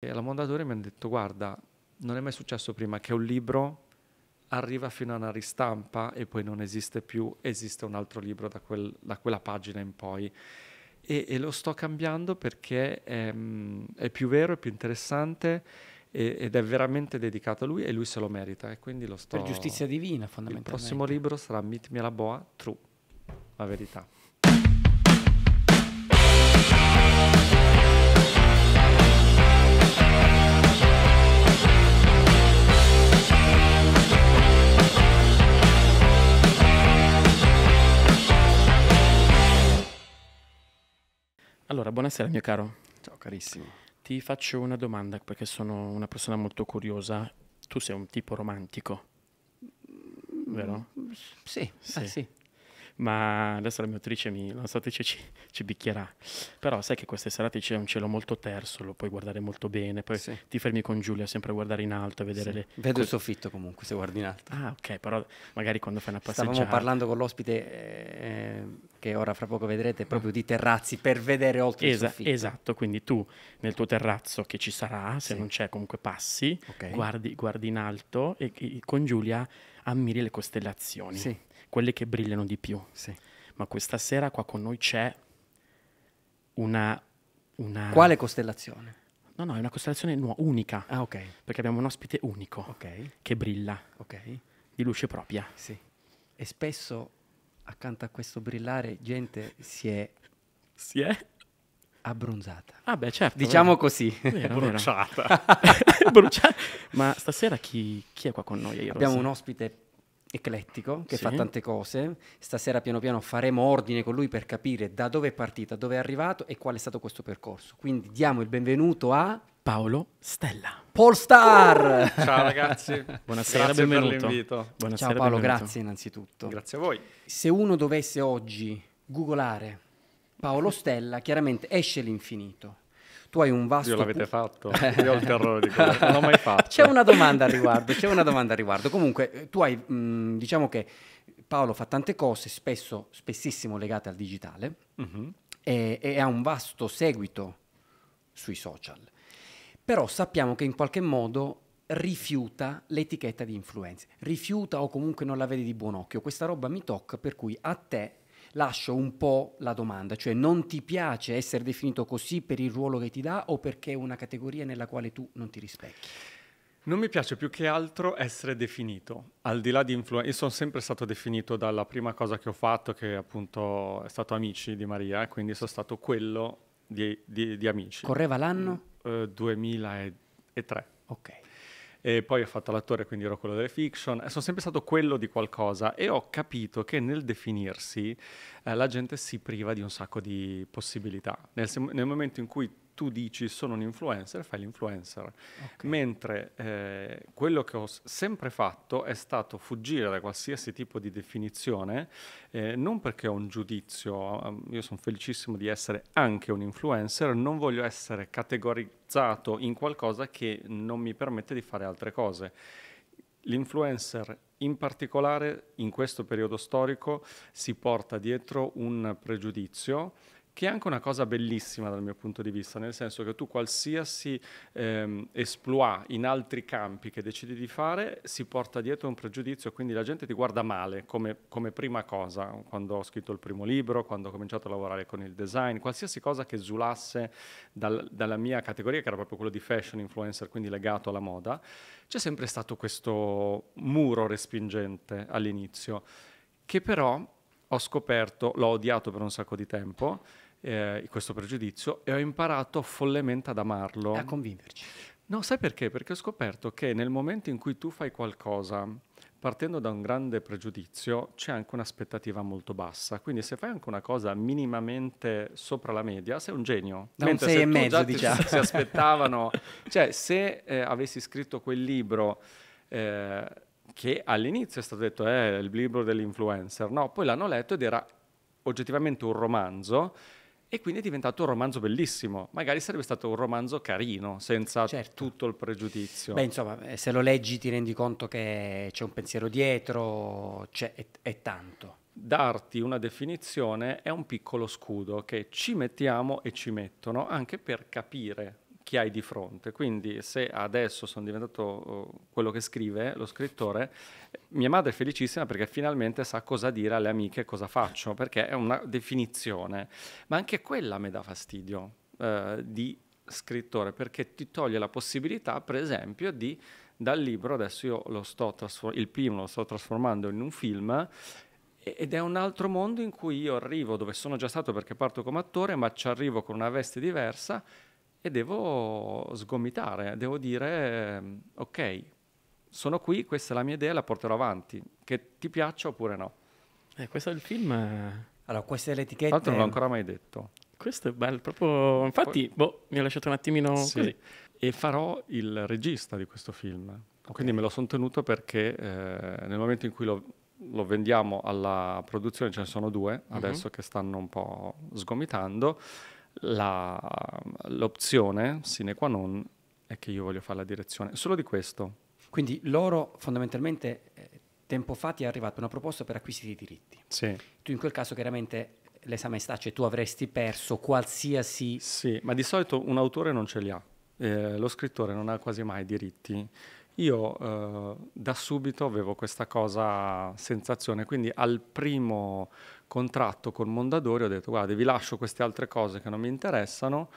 E alla Mondadori mi hanno detto guarda, non è mai successo prima che un libro arriva fino a una ristampa e poi non esiste più, esiste un altro libro da, quel, da quella pagina in poi. E, e, lo sto cambiando perché è, mm, è più vero, è più interessante e, ed è veramente dedicato a lui e lui se lo merita. E quindi lo sto... Per giustizia divina, fondamentalmente. Il prossimo libro sarà Meet Me la Boa, True, la verità. Allora, buonasera mio caro. Ciao carissimo. Ti faccio una domanda perché sono una persona molto curiosa. Tu sei un tipo romantico, vero? Mm, sì, sì. Ah, sì ma adesso la mia autrice, mi, la ci, ci, bicchierà. Però sai che queste serate c'è un cielo molto terso, lo puoi guardare molto bene, poi sì. ti fermi con Giulia sempre a guardare in alto, a vedere sì. le... Vedo co- il soffitto comunque se guardi in alto. Ah ok, però magari quando fai una passeggiata... Stavamo parlando con l'ospite eh, che ora fra poco vedrete proprio di terrazzi per vedere oltre Esa- il soffitto. Esatto, quindi tu nel tuo terrazzo che ci sarà, se sì. non c'è comunque passi, okay. guardi, guardi in alto e, e con Giulia ammiri le costellazioni. Sì quelle che brillano di più. Sì. Ma questa sera qua con noi c'è una, una... Quale costellazione? No, no, è una costellazione nuova, unica. Ah, ok. Perché abbiamo un ospite unico. Okay. Che brilla. Ok. Di luce propria. Sì. E spesso accanto a questo brillare gente si è... Si è? Abbronzata. Ah beh, certo. Diciamo vero. così. Vero, Bruciata. Bruciata. Ma stasera chi, chi, è qua con noi? Abbiamo un ospite eclettico che sì. fa tante cose. Stasera piano piano faremo ordine con lui per capire da dove è partito, dove è arrivato e qual è stato questo percorso. Quindi diamo il benvenuto a Paolo Stella. Paul Star! Ciao ragazzi. Buonasera, grazie benvenuto. Buonasera, Ciao Paolo, benvenuto. grazie innanzitutto. Grazie a voi. Se uno dovesse oggi googolare Paolo Stella, chiaramente esce l'infinito tu hai un vasto... Io l'avete fatto, io ho il terrore di quello, non l'ho mai fatto. C'è una domanda al riguardo, c'è una domanda al riguardo. Comunque, eh, tu hai, mh, mm, diciamo che Paolo fa tante cose, spesso, spessissimo legate al digitale, uh-huh. e, e ha un vasto seguito sui social. Però sappiamo che in qualche modo rifiuta l'etichetta di influenza, rifiuta o comunque non la vede di buon occhio. Questa roba mi tocca, per cui a te lascio un po' la domanda, cioè non ti piace essere definito così per il ruolo che ti dà o perché è una categoria nella quale tu non ti rispecchi? Non mi piace più che altro essere definito, al di là di influenza. Io sono sempre stato definito dalla prima cosa che ho fatto, che appunto è stato Amici di Maria, e quindi sono stato quello di, di, di Amici. Correva l'anno? Uh, mm, eh, 2003. Ok e poi ho fatto l'attore, quindi ero quello delle fiction, sono sempre stato quello di qualcosa e ho capito che nel definirsi eh, la gente si priva di un sacco di possibilità. Nel, nel momento in cui tu dici sono un influencer, fai l'influencer. Okay. Mentre eh, quello che ho sempre fatto è stato fuggire da qualsiasi tipo di definizione, eh, non perché ho un giudizio, ehm, io sono felicissimo di essere anche un influencer, non voglio essere categorizzato in qualcosa che non mi permette di fare altre cose. L'influencer in particolare in questo periodo storico si porta dietro un pregiudizio che è anche una cosa bellissima dal mio punto di vista, nel senso che tu qualsiasi ehm, esploit in altri campi che decidi di fare si porta dietro un pregiudizio, quindi la gente ti guarda male come, come prima cosa, quando ho scritto il primo libro, quando ho cominciato a lavorare con il design, qualsiasi cosa che esulasse dal, dalla mia categoria, che era proprio quella di fashion influencer, quindi legato alla moda, c'è sempre stato questo muro respingente all'inizio, che però ho scoperto, l'ho odiato per un sacco di tempo, eh, questo pregiudizio e ho imparato follemente ad amarlo. E a conviverci. No, sai perché? Perché ho scoperto che nel momento in cui tu fai qualcosa partendo da un grande pregiudizio c'è anche un'aspettativa molto bassa. Quindi se fai anche una cosa minimamente sopra la media, sei un genio. Da Mentre un sei e mezzo, diciamo. Si aspettavano... cioè, se eh, avessi scritto quel libro... Eh, che all'inizio è stato detto è eh, il libro dell'influencer, no? Poi l'hanno letto ed era oggettivamente un romanzo e quindi è diventato un romanzo bellissimo. Magari sarebbe stato un romanzo carino, senza certo. tutto il pregiudizio. Beh, insomma, eh, se lo leggi ti rendi conto che c'è un pensiero dietro, è, è tanto. Darti una definizione è un piccolo scudo che ci mettiamo e ci mettono anche per capire chi hai di fronte. Quindi se adesso sono diventato oh, quello che scrive, lo scrittore, mia madre è felicissima perché finalmente sa cosa dire alle amiche, cosa faccio, perché è una definizione. Ma anche quella mi dà fastidio eh, di scrittore, perché ti toglie la possibilità, per esempio, di dal libro, adesso io lo sto trasfor- il primo lo sto trasformando in un film ed è un altro mondo in cui io arrivo dove sono già stato perché parto come attore, ma ci arrivo con una veste diversa e devo sgomitare, devo dire ok, sono qui, questa è la mia idea, la porterò avanti, che ti piaccia oppure no. Eh, questo è il film... Eh, allora, questa è l'etichetta... Tra l'altro non l'ho ancora mai detto. Questo è bello, proprio... Infatti, Poi... boh, mi ha lasciato un attimino sì. così. E farò il regista di questo film. Okay. Quindi me lo sono tenuto perché eh, nel momento in cui lo, lo vendiamo alla produzione, ce ne sono due, mhm. adesso mm-hmm. che stanno un po' sgomitando, la, l'opzione sine qua non è che io voglio fare la direzione, solo di questo. Quindi loro fondamentalmente eh, tempo fa ti è arrivata una proposta per acquisire i diritti. Sì. Tu in quel caso chiaramente l'esame sta, cioè tu avresti perso qualsiasi... Sì, ma di solito un autore non ce li ha, eh, lo scrittore non ha quasi mai diritti. Io eh, da subito avevo questa cosa, sensazione, quindi al primo contratto con Mondadori, ho detto guarda vi lascio queste altre cose che non mi interessano,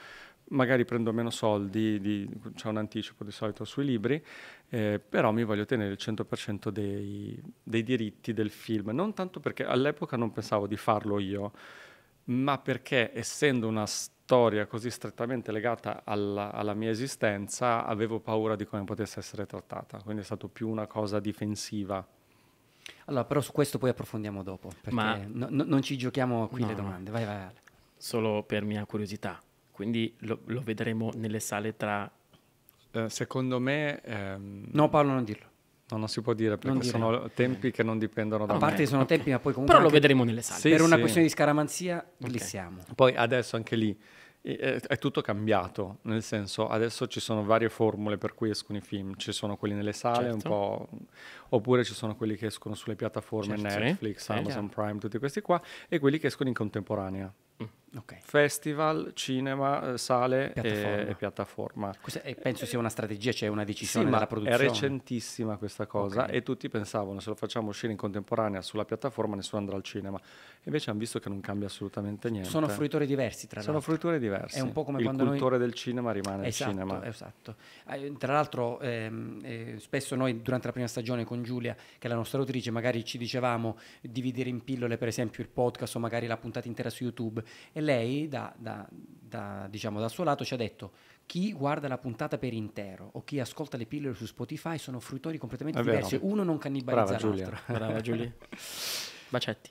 magari prendo meno soldi, c'è un anticipo di solito sui libri, eh, però mi voglio tenere il 100% dei, dei diritti del film, non tanto perché all'epoca non pensavo di farlo io, ma perché essendo una storia così strettamente legata alla, alla, mia esistenza, avevo paura di come potesse essere trattata, quindi è stato più una cosa difensiva allora, però su questo poi approfondiamo dopo, perché Ma... no, no, non ci giochiamo qui no, le domande. Vai, vai, vai. Solo per mia curiosità, quindi lo, lo vedremo nelle sale tra... Eh, secondo me... Ehm... No Paolo, non dirlo. No, non si può dire perché dire. sono tempi che non dipendono da me. A parte me. sono tempi, ma poi comunque. Però lo vedremo nelle sale. Sì, per una questione di scaramanzia, glissiamo. siamo. Poi adesso anche lì eh, è tutto cambiato, nel senso adesso ci sono varie formule per cui escono i film, ci sono quelli nelle sale certo. oppure ci sono quelli che escono sulle piattaforme certo. Netflix, Amazon Prime, tutti questi qua, e quelli che escono in contemporanea. Mm. Okay. Festival, cinema, eh, sale piattaforma. E, piattaforma. Questa, e penso sia una strategia, c'è cioè una decisione sì, della produzione. È recentissima questa cosa okay. e tutti pensavano se lo facciamo uscire in contemporanea sulla piattaforma nessuno andrà al cinema. Invece hanno visto che non cambia assolutamente niente. Sono fruitori diversi tra loro. Sono fruitori diversi. È un po' come il quando cultore noi... del cinema rimane esatto, il cinema. Esatto. Ah, eh, tra l'altro ehm, eh, spesso noi durante la prima stagione con Giulia, che è la nostra autrice, magari ci dicevamo dividere in pillole per esempio il podcast o magari la puntata intera su YouTube. E lei da, da, da, diciamo, dal suo lato ci ha detto chi guarda la puntata per intero o chi ascolta le pillole su Spotify sono fruttori completamente È diversi, vero. uno non cannibalizza Brava Giulia. Brava Giulia. Bacetti.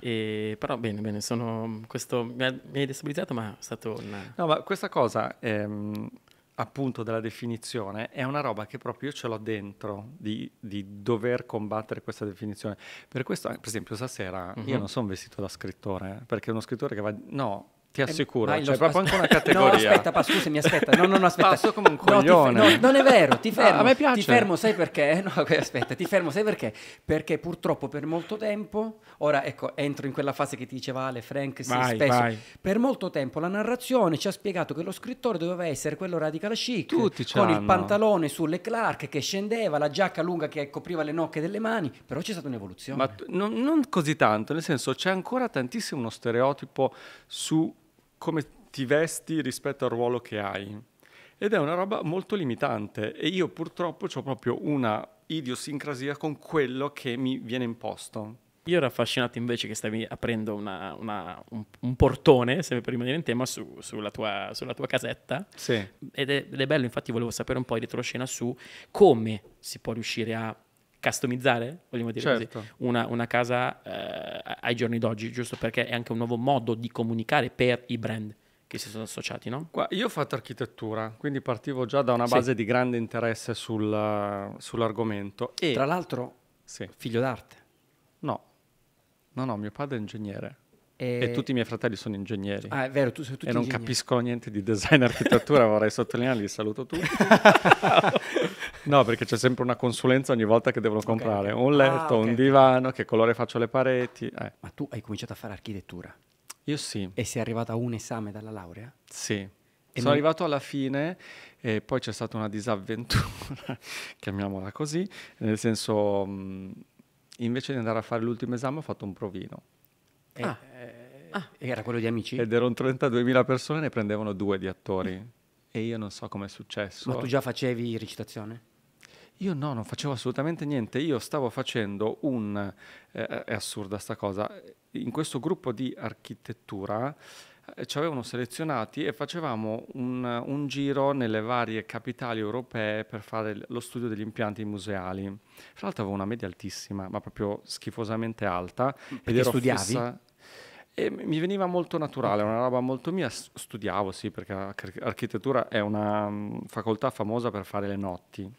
E, però bene, bene, sono, questo mi, hai destabilizzato ma è stato un... No, ma questa cosa... Ehm appunto della definizione è una roba che proprio io ce l'ho dentro di, di dover combattere questa definizione. Per questo, per esempio, stasera mm-hmm. io mhm. non sono vestito da scrittore, eh, perché uno scrittore che va... No, ti ehm, assicuro, c'è cioè, proprio anche una categoria. no, aspetta, pa, scusami, aspetta. No, no, no, aspetta. Passo come un coglione. No, ti, no, non è vero, ti fermo. Ah, a me piace. Ti fermo, sai perché? Eh, no, aspetta, ti fermo, sai perché? Perché purtroppo per molto tempo, ora ecco, entro in quella fase che ti diceva Ale, Frank, si vai, spesso. Vai. Per molto tempo la narrazione ci ha spiegato che lo scrittore doveva essere quello radical chic, Tutti con il pantalone sulle Clark che scendeva, la giacca lunga che copriva le nocche delle mani, però c'è stata un'evoluzione. Ma t- non, non così tanto, nel senso c'è ancora tantissimo uno stereotipo su come ti vesti rispetto al ruolo che hai. Ed è una roba molto limitante e io purtroppo ho proprio una idiosincrasia con quello che mi viene imposto. Io ero affascinato invece che stavi aprendo una, una, un, un, portone, sempre per rimanere in tema, su, sulla, tua, sulla, tua, casetta. Sì. Ed è, ed è bello, infatti volevo sapere un po' di retroscena su come si può riuscire a customizzare, vogliamo dire certo. così, una, una casa eh, ai giorni d'oggi, giusto perché è anche un nuovo modo di comunicare per i brand che si sono associati, no? Io ho fatto architettura, quindi partivo già da una base sì. di grande interesse sul, sull'argomento. E tra l'altro, sì. figlio d'arte. No, no, no, mio padre è ingegnere. E... e tutti i miei fratelli sono ingegneri. Ah, è vero, tu sei tutti E non capisco niente di design e architettura, vorrei sottolinearli, saluto tutti. No, perché c'è sempre una consulenza ogni volta che devono comprare okay. un letto, ah, okay. un divano, che colore faccio le pareti. Eh. Ma tu hai cominciato a fare architettura? Io sì. E sei arrivato a un esame dalla laurea? Sì. E sono non... arrivato alla fine e poi c'è stata una disavventura, chiamiamola così, nel senso mh, invece di andare a fare l'ultimo esame ho fatto un provino. E, ah. Eh, ah. Era quello di amici? Ed erano 32.000 persone, ne prendevano due di attori. Mm. E io non so com'è successo. Ma tu già facevi recitazione? Io no, non facevo assolutamente niente, io stavo facendo un... Eh, eh, è assurda sta cosa, in questo gruppo di architettura eh, ci avevano selezionati e facevamo un, un, giro nelle varie capitali europee per fare lo studio degli impianti museali. Tra l'altro avevo una media altissima, ma proprio schifosamente alta. Perché ed ero studiavi? Fissa, e mi veniva molto naturale, una roba molto mia. Studiavo, sì, perché architettura è una mm, facoltà famosa per fare le notti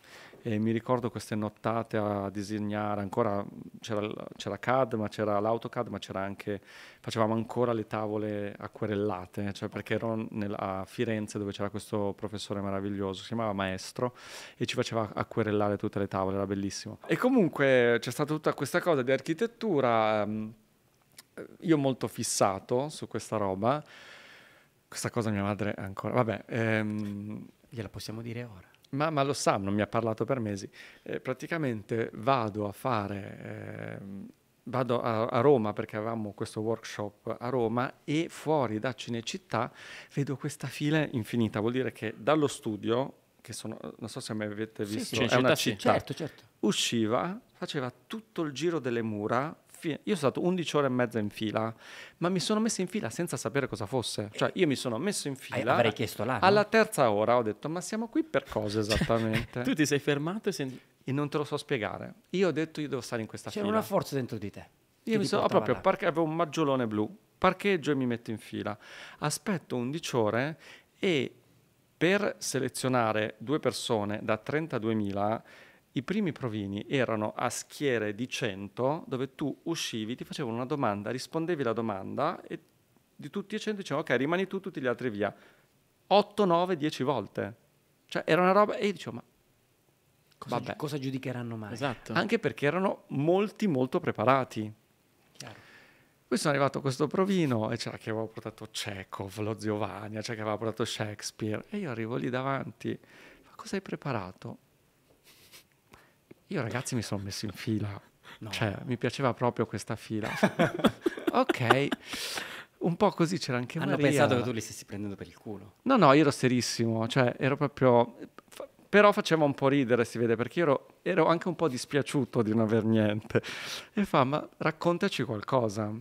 e mi ricordo queste nottate a disegnare, ancora c'era, c'era CAD, ma c'era l'AutoCAD, ma c'era anche, facevamo ancora le tavole acquerellate, cioè perché ero nel, a Firenze dove c'era questo professore meraviglioso, si chiamava Maestro, e ci faceva acquerellare tutte le tavole, era bellissimo. E comunque c'è stata tutta questa cosa di architettura, ehm, io molto fissato su questa roba, questa cosa mia madre ancora, vabbè... Ehm, Gliela possiamo dire ora ma, ma, lo non mi ha parlato per mesi. Eh, praticamente vado a fare, eh, vado a, a, Roma perché avevamo questo workshop a Roma e fuori da Cinecittà vedo questa fila infinita. Vuol dire che dallo studio, che sono, non so se mi avete visto, sì, è una città, sì. certo, certo. usciva, faceva tutto il giro delle mura io sono stato 11 ore e mezza in fila, ma mi sono messo in fila senza sapere cosa fosse. Eh. Cioè, io mi sono messo in eh, fila. Avrei chiesto là. Alla no? terza ora ho detto, ma siamo qui per cosa cioè, esattamente? tu ti sei fermato e, sei... e, non te lo so spiegare. Io ho detto, io devo stare in questa C'era fila. C'era una forza dentro di te. Io mi sono ah, proprio parche, avevo un maggiolone blu, parcheggio e mi metto in fila. Aspetto 11 ore e per selezionare due persone da 32.000 i primi provini erano a schiere di 100 dove tu uscivi, ti facevano una domanda, rispondevi alla domanda e di tutti e 100 dicevano ok rimani tu, tutti gli altri via. 8, 9, 10 volte. Cioè era una roba e io dicevo ma cosa, gi- cosa giudicheranno mai? Esatto. Anche perché erano molti molto preparati. Poi sono arrivato a questo provino e c'era che avevo portato Chekhov, lo Ziovania, c'era che aveva portato Shakespeare e io arrivo lì davanti, ma cosa hai preparato? Io ragazzi mi sono messo in fila, no. cioè mi piaceva proprio questa fila. ok, un po' così c'era anche Hanno Maria. Hanno pensato che tu li stessi prendendo per il culo. No, no, io ero serissimo, cioè ero proprio... Però faceva un po' ridere, si vede, perché io ero, ero anche un po' dispiaciuto di non aver niente. E fa, ma raccontaci qualcosa.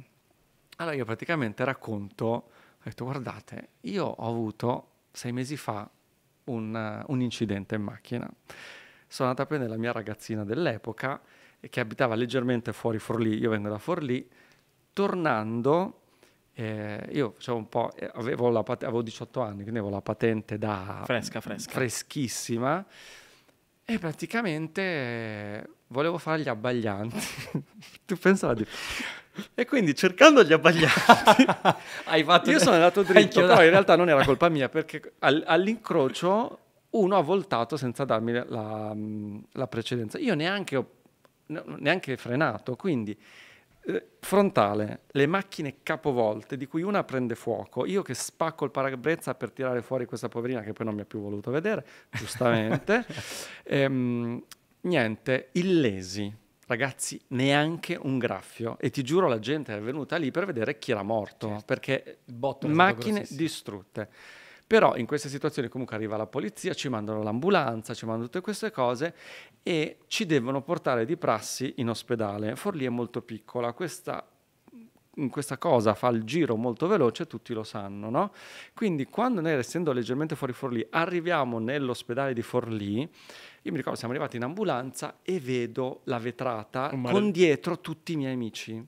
Allora io praticamente racconto, ho detto, guardate, io ho avuto sei mesi fa un, un incidente in macchina sono andata a prendere la mia ragazzina dell'epoca eh, che abitava leggermente fuori Forlì, io vengo da Forlì, tornando eh, io eh, avevo, la, avevo, 18 anni, quindi avevo la patente da... Fresca, fresca. Freschissima. E praticamente eh, volevo fare gli abbaglianti. tu pensavi... Di... E quindi cercando gli abbaglianti, Hai fatto... io sono andato dritto, però in realtà non era colpa mia perché all'incrocio uno ha voltato senza darmi la, la mm, precedenza. Io neanche ho neanche frenato, quindi eh, frontale, le macchine capovolte di cui una prende fuoco, io che spacco il parabrezza per tirare fuori questa poverina che poi non mi ha più voluto vedere, giustamente, ehm, niente, illesi, ragazzi, neanche un graffio e ti giuro la gente è venuta lì per vedere chi era morto, certo. perché macchine distrutte. Però in queste situazioni comunque arriva la polizia, ci mandano l'ambulanza, ci mandano tutte queste cose e ci devono portare di prassi in ospedale. Forlì è molto piccola, questa mm, questa cosa fa il giro molto veloce, tutti lo sanno, no? Quindi quando noi, essendo leggermente fuori Forlì, arriviamo nell'ospedale di Forlì, io mi ricordo siamo arrivati in ambulanza e vedo la vetrata male... con dietro tutti i miei amici.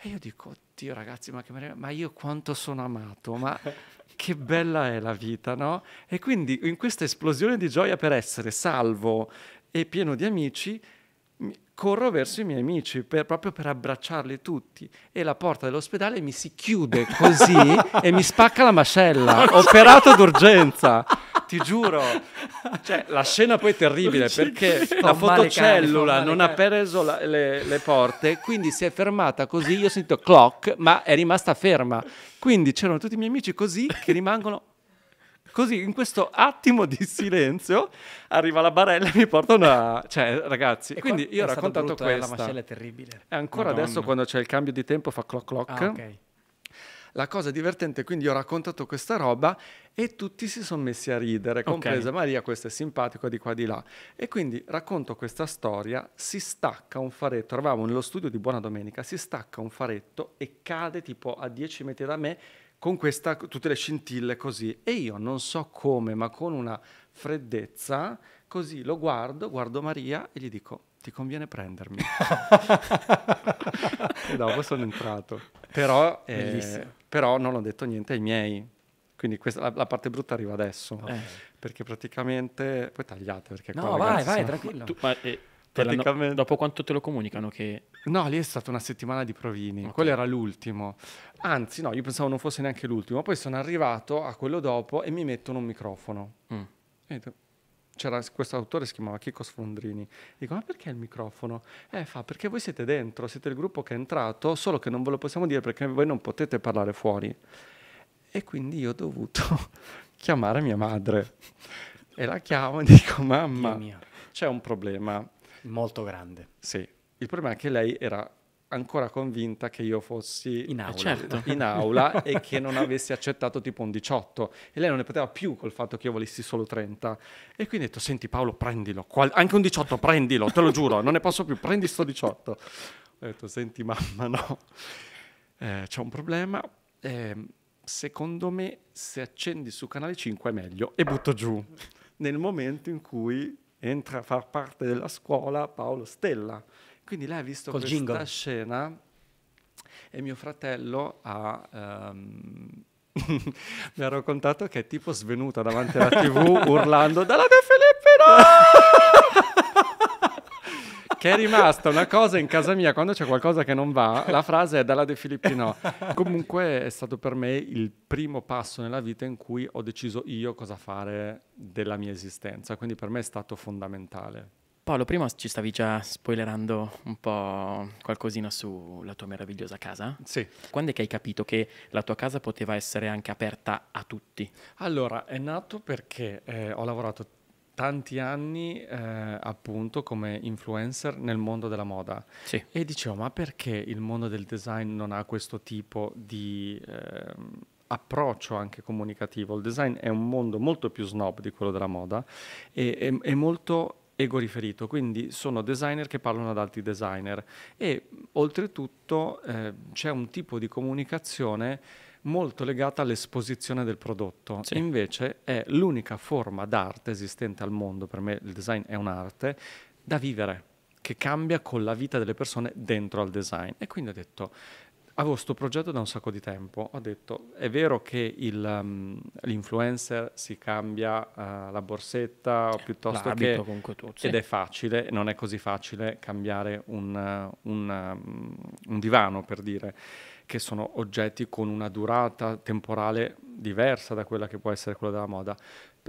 E io dico, oddio ragazzi, ma, che... ma io quanto sono amato, ma che bella è la vita, no? E quindi in questa esplosione di gioia per essere salvo e pieno di amici, corro verso i miei amici per, proprio per abbracciarli tutti e la porta dell'ospedale mi si chiude così e mi spacca la mascella, operato d'urgenza. Ti giuro, cioè, la scena poi è terribile perché la fotocellula non ha preso la, le, le porte, quindi si è fermata così. Io ho sentito clock, ma è rimasta ferma. Quindi c'erano tutti i miei amici così che rimangono Così in questo attimo di silenzio arriva la barella e mi porta una... Cioè ragazzi, e quindi io ho raccontato questa. Eh, la mascella è terribile. E ancora Madonna. adesso quando c'è il cambio di tempo fa cloc cloc. Ah, okay. La cosa divertente, quindi ho raccontato questa roba e tutti si sono messi a ridere, compresa okay. Maria, questo è simpatico di qua di là. E quindi racconto questa storia, si stacca un faretto, eravamo nello studio di Buona Domenica, si stacca un faretto e cade tipo a 10 metri da me con questa, tutte le scintille così. E io non so come, ma con una freddezza, così lo guardo, guardo Maria e gli dico, ti conviene prendermi. e dopo sono entrato. Però, eh, però, non ho detto niente ai miei. Quindi questa, la, la, parte brutta arriva adesso. Eh. Perché praticamente... Poi tagliate perché... No, qua, vai, ragazzi, vai, sono... tranquillo. Tu, ma, eh, Praticamente... Dopo quanto te lo comunicano? Che... No, lì è stata una settimana di provini, okay. quello era l'ultimo. Anzi, no, io pensavo non fosse neanche l'ultimo. Poi sono arrivato a quello dopo e mi mettono un microfono. Mm. C'era questo autore si chiamava Chico Sfondrini. Dico, ma perché il microfono? Eh, fa, perché voi siete dentro, siete il gruppo che è entrato, solo che non ve lo possiamo dire perché voi non potete parlare fuori. E quindi io ho dovuto chiamare mia madre. E la chiamo e dico, mamma, c'è un problema Molto grande. Sì. Il problema è che lei era ancora convinta che io fossi in eh, aula, certo. in aula e che non avessi accettato tipo un 18 e lei non ne poteva più col fatto che io volessi solo 30 e quindi ho detto senti Paolo prendilo Qual- anche un 18 prendilo te lo giuro non ne posso più prendi sto 18 ho detto senti mamma no eh, c'è un problema eh, secondo me se accendi su canale 5 è meglio e butto giù nel momento in cui entra a far parte della scuola Paolo Stella. Quindi lei ha visto Col questa jingle. scena e mio fratello ha, um, mi ha raccontato che è tipo svenuta davanti alla tv urlando Dalla De Filippi no! che è rimasta una cosa in casa mia quando c'è qualcosa che non va. La frase è dalla De Filippino. Comunque è stato per me il primo passo nella vita in cui ho deciso io cosa fare della mia esistenza, quindi per me è stato fondamentale. Paolo, prima ci stavi già spoilerando un po' qualcosina sulla tua meravigliosa casa. Sì. Quando è che hai capito che la tua casa poteva essere anche aperta a tutti? Allora, è nato perché eh, ho lavorato tanti anni eh, appunto come influencer nel mondo della moda sì. e dicevo ma perché il mondo del design non ha questo tipo di eh, approccio anche comunicativo? Il design è un mondo molto più snob di quello della moda e è molto ego riferito, quindi sono designer che parlano ad altri designer e oltretutto eh, c'è un tipo di comunicazione molto legata all'esposizione del prodotto. Sì. Invece è l'unica forma d'arte esistente al mondo, per me il design è un'arte, da vivere, che cambia con la vita delle persone dentro al design. E quindi ho detto, avevo questo progetto da un sacco di tempo, ho detto, è vero che il, um, l'influencer si cambia uh, la borsetta o piuttosto L'abito che... Tu, sì. Ed è facile, non è così facile cambiare un, un, um, un divano per dire che sono oggetti con una durata temporale diversa da quella che può essere quella della moda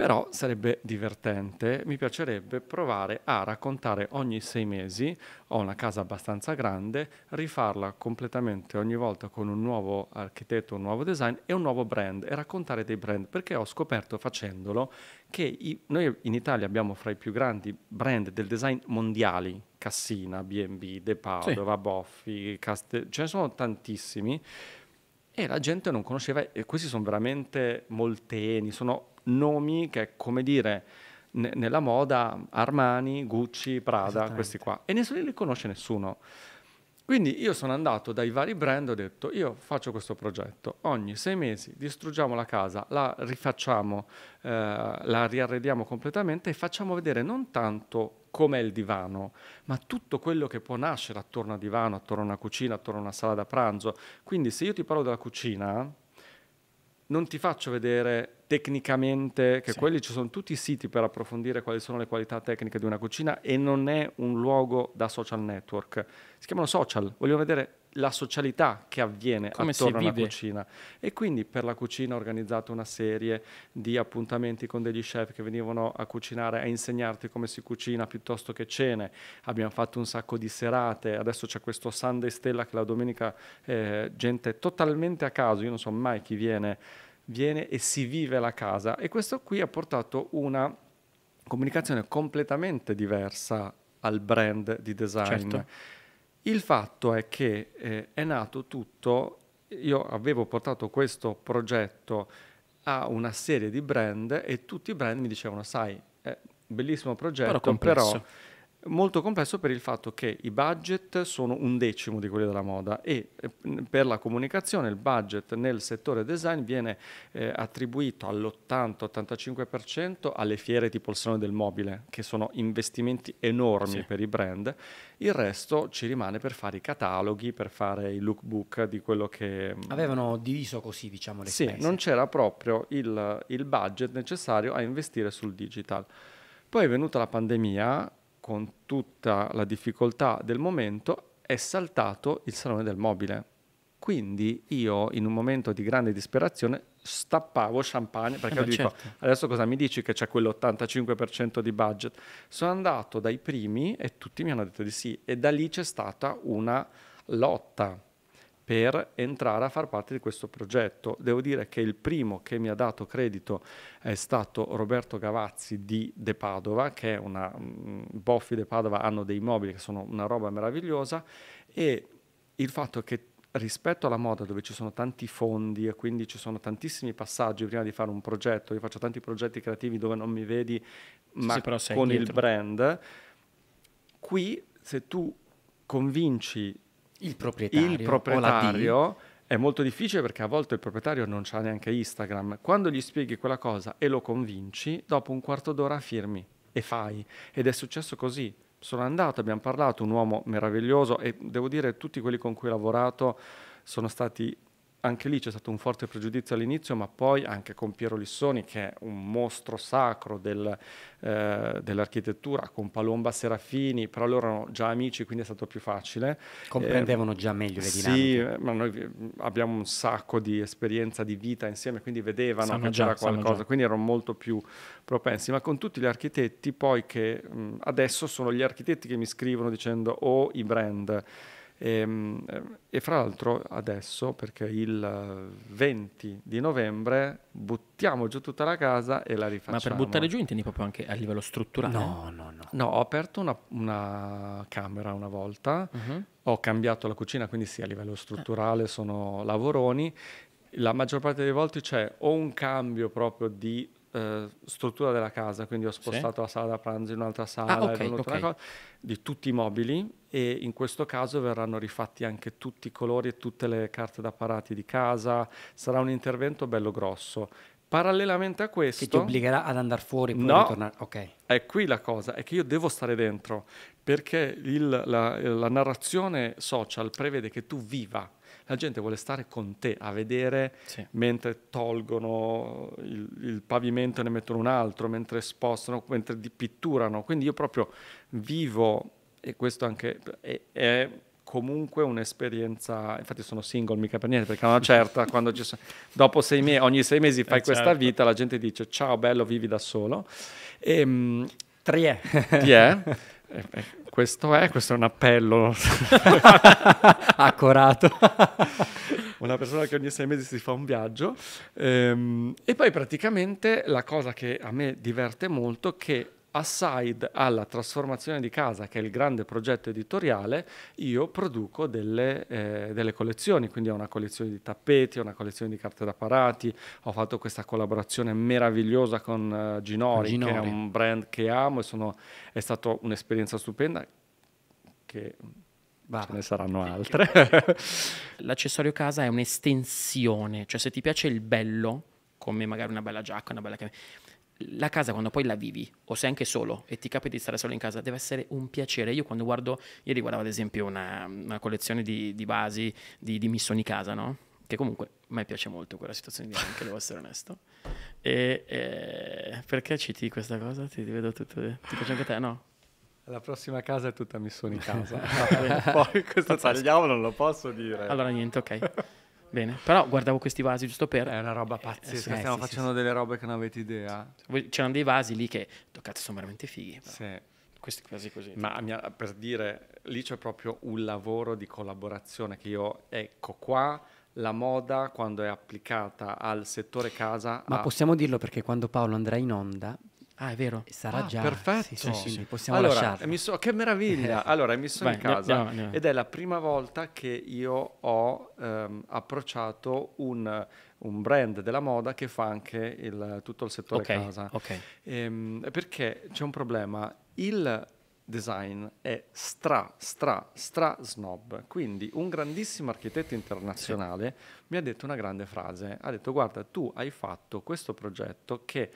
però sarebbe divertente, mi piacerebbe provare a raccontare ogni sei mesi, ho una casa abbastanza grande, rifarla completamente ogni volta con un nuovo architetto, un nuovo design e un nuovo brand e raccontare dei brand, perché ho scoperto facendolo che i, noi in Italia abbiamo fra i più grandi brand del design mondiali, Cassina, B&B, De Padova, sì. Boffi, Castel, ce ne sono tantissimi, e la gente non conosceva, e questi sono veramente molteni, sono nomi che, come dire, ne- nella moda Armani, Gucci, Prada, questi qua. E nessuno li conosce nessuno. Quindi io sono andato dai vari brand, e ho detto io faccio questo progetto, ogni sei mesi distruggiamo la casa, la rifacciamo, eh, la riarrediamo completamente e facciamo vedere non tanto com'è il divano, ma tutto quello che può nascere attorno al divano, attorno a una cucina, attorno a una sala da pranzo. Quindi se io ti parlo della cucina, non ti faccio vedere tecnicamente, che sì. quelli ci sono tutti i siti per approfondire quali sono le qualità tecniche di una cucina e non è un luogo da social network. Si chiamano social, voglio vedere la socialità che avviene Come attorno alla cucina. E quindi per la cucina ho organizzato una serie di appuntamenti con degli chef che venivano a cucinare, a insegnarti come si cucina piuttosto che cene. Abbiamo fatto un sacco di serate, adesso c'è questo Sunday Stella che la domenica eh, gente totalmente a caso, io non so mai chi viene viene e si vive la casa. E questo qui ha portato una comunicazione completamente diversa al brand di design. Certo. Il fatto è che eh, è nato tutto, io avevo portato questo progetto a una serie di brand e tutti i brand mi dicevano, sai, è un bellissimo progetto, però, però Molto complesso per il fatto che i budget sono un decimo di quelli della moda e eh, per la comunicazione il budget nel settore design viene eh, attribuito all'80-85% alle fiere tipo il Salone del Mobile, che sono investimenti enormi sì. per i brand, il resto ci rimane per fare i cataloghi, per fare i lookbook di quello che... Mm, Avevano diviso così diciamo le sì, spese. Sì, non c'era proprio il, il budget necessario a investire sul digital. Poi è venuta la pandemia con tutta la difficoltà del momento, è saltato il salone del mobile. Quindi io, in un momento di grande disperazione, stappavo champagne perché eh beh, dico, certo. adesso cosa mi dici che c'è quell'85% di budget? Sono andato dai primi e tutti mi hanno detto di sì e da lì c'è stata una lotta per entrare a far parte di questo progetto. Devo dire che il primo che mi ha dato credito è stato Roberto Gavazzi di De Padova, che è una... Mm, Boffi De Padova hanno dei mobili che sono una roba meravigliosa e il fatto che rispetto alla moda dove ci sono tanti fondi e quindi ci sono tantissimi passaggi prima di fare un progetto, io faccio tanti progetti creativi dove non mi vedi ma sì, con dietro. il brand, qui se tu convinci il proprietario, il proprietario è molto difficile perché a volte il proprietario non c'ha neanche Instagram. Quando gli spieghi quella cosa e lo convinci, dopo un quarto d'ora firmi e fai. Ed è successo così. Sono andato, abbiamo parlato, un uomo meraviglioso e devo dire tutti quelli con cui ho lavorato sono stati anche lì c'è stato un forte pregiudizio all'inizio, ma poi anche con Piero Lissoni, che è un mostro sacro del, eh, dell'architettura, con Palomba Serafini, però loro erano già amici, quindi è stato più facile. Comprendevano eh, già meglio le dinamiche. Sì, eh, ma noi mm, abbiamo un sacco di esperienza di vita insieme, quindi vedevano sanno che già, c'era qualcosa, quindi erano molto più propensi. Ma con tutti gli architetti, poi che mh, mm, adesso sono gli architetti che mi scrivono dicendo o oh, i brand e, ehm, eh, e, fra l'altro adesso, perché il 20 di novembre, buttiamo giù tutta la casa e la rifacciamo. Ma per buttare giù intendi proprio anche a livello strutturale? No, no, no. No, ho aperto una, una camera una volta, uh-huh. ho cambiato la cucina, quindi sì, a livello strutturale ah. sono lavoroni. La maggior parte delle volte c'è o un cambio proprio di Uh, struttura della casa, quindi ho spostato sì. la sala da pranzo in un'altra ah, sala, ah, okay, okay. di tutti i mobili e in questo caso verranno rifatti anche tutti i colori e tutte le carte da parati di casa, sarà un intervento bello grosso. Parallelamente a questo... Che ti obbligherà ad andare fuori poi no, ritornare. Ok. È qui la cosa, è che io devo stare dentro, perché il, la, la narrazione social prevede che tu viva la gente vuole stare con te a vedere sì. mentre tolgono il, il, pavimento e ne mettono un altro, mentre spostano, mentre pitturano. Quindi io proprio vivo e questo anche è, è comunque un'esperienza, infatti sono single mica per niente, perché una certa, quando ci sono, dopo sei mesi, ogni sei mesi fai eh questa certo. vita, la gente dice ciao bello, vivi da solo. E, mh, Trie. Trie. Eh, eh, questo è, questo è un appello accorato. Una persona che ogni sei mesi si fa un viaggio. Ehm, e poi praticamente la cosa che a me diverte molto è che aside alla trasformazione di casa, che è il grande progetto editoriale, io produco delle, eh, delle, collezioni, quindi ho una collezione di tappeti, una collezione di carte da parati, ho fatto questa collaborazione meravigliosa con uh, eh, Ginori, Ginori, che è un brand che amo e sono, è stata un'esperienza stupenda che Bah. Ce ne saranno altre. L'accessorio casa è un'estensione, cioè se ti piace il bello, come magari una bella giacca, una bella camicia, la casa quando poi la vivi, o sei anche solo e ti capita di stare solo in casa, deve essere un piacere. Io quando guardo, ieri guardavo ad esempio una, una collezione di, di, vasi di, di Missoni Casa, no? Che comunque a me piace molto quella situazione di anche, devo essere onesto. E, e, perché citi questa cosa? Ti, ti vedo tutto, ti piace anche a te, no? La prossima casa è tutta Missoni Casa. poi questo tagliamo, non lo posso dire. Allora niente, ok. Bene, però guardavo questi vasi giusto per... È una roba eh, pazzesca, eh, stiamo sì, facendo sì, delle robe che non avete idea. C'erano dei vasi lì che, toccate, sono veramente fighi. Però. Sì. Questi quasi così. Ma mia, per dire, lì c'è proprio un lavoro di collaborazione che io, ecco qua, la moda quando è applicata al settore casa... Ma ha... possiamo dirlo perché quando Paolo andrà in onda Ah, è vero. Sarà ah, già. Perfetto. Sì, sì, sì, possiamo allora, lasciarlo. So, che meraviglia. Allora, mi sono in casa andiamo, andiamo. ed è la prima volta che io ho ehm, approcciato un, un, brand della moda che fa anche il, tutto il settore okay, casa. Okay. Ehm, perché c'è un problema. Il design è stra, stra, stra snob. Quindi un grandissimo architetto internazionale mi ha detto una grande frase. Ha detto, guarda, tu hai fatto questo progetto che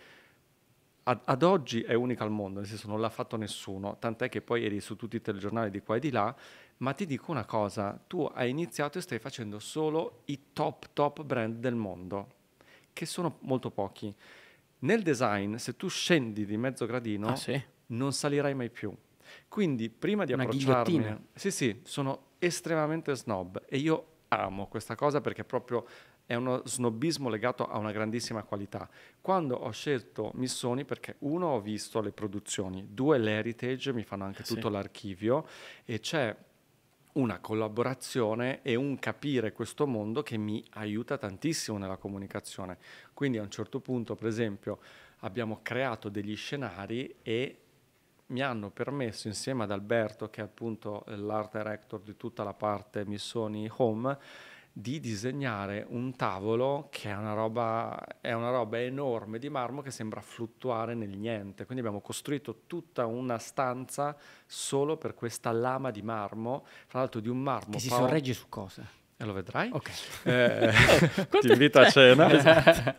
ad, ad, oggi è unica al mondo, nel senso non l'ha fatto nessuno, tant'è che poi eri su tutti i telegiornali di qua e di là, ma ti dico una cosa, tu hai iniziato e stai facendo solo i top top brand del mondo, che sono molto pochi. Nel design, se tu scendi di mezzo gradino, ah, sì? non salirai mai più. Quindi prima di una approcciarmi, sì sì, sono estremamente snob e io amo questa cosa perché proprio è uno snobismo legato a una grandissima qualità. Quando ho scelto Missoni, perché uno ho visto le produzioni, due l'heritage, mi fanno anche tutto l'archivio, e c'è una collaborazione e un capire questo mondo che mi aiuta tantissimo nella comunicazione. Quindi a un certo punto, per esempio, abbiamo creato degli scenari e mi hanno permesso insieme ad Alberto, che è appunto l'art director di tutta la parte Missoni Home, di disegnare un tavolo che è una, roba, è una roba enorme di marmo che sembra fluttuare nel niente. Quindi abbiamo costruito tutta una stanza solo per questa lama di marmo, tra l'altro di un marmo... Che si pa- sorregge su cosa? E lo vedrai. Okay. Eh, ti invito a cena. Esatto.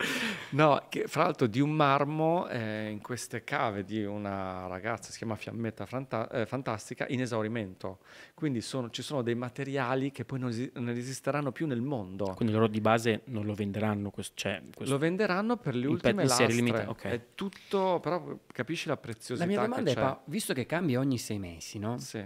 no, che, fra l'altro di un marmo eh, in queste cave di una ragazza, si chiama Fiammetta Franta eh, Fantastica, in esaurimento. Quindi sono, ci sono dei materiali che poi non, es non, esisteranno più nel mondo. Quindi loro di base non lo venderanno? Questo, cioè, questo lo venderanno per le ultime lastre. Limite, okay. È tutto, però capisci la preziosità La mia domanda è, pa, visto che cambia ogni sei mesi, no? Sì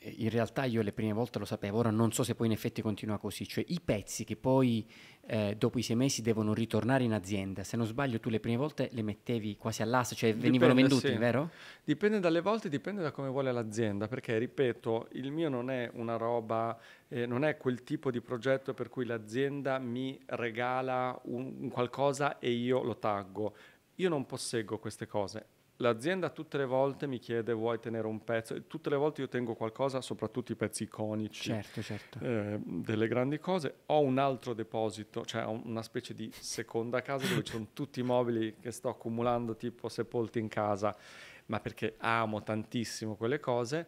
in realtà io le prime volte lo sapevo, ora non so se poi in effetti continua così, cioè i pezzi che poi eh, dopo i sei mesi devono ritornare in azienda, se non sbaglio tu le prime volte le mettevi quasi all'asta, cioè venivano venduti, sì. vero? Dipende dalle volte, dipende da come vuole l'azienda, perché ripeto, il mio non è una roba, eh, non è quel tipo di progetto per cui l'azienda mi regala un, un qualcosa e io lo taggo. Io non posseggo queste cose, L'azienda tutte le volte mi chiede vuoi tenere un pezzo, e tutte le volte io tengo qualcosa, soprattutto i pezzi iconici, certo, certo. Eh, delle grandi cose. Ho un altro deposito, cioè una specie di seconda casa dove ci sono tutti i mobili che sto accumulando tipo sepolti in casa, ma perché amo tantissimo quelle cose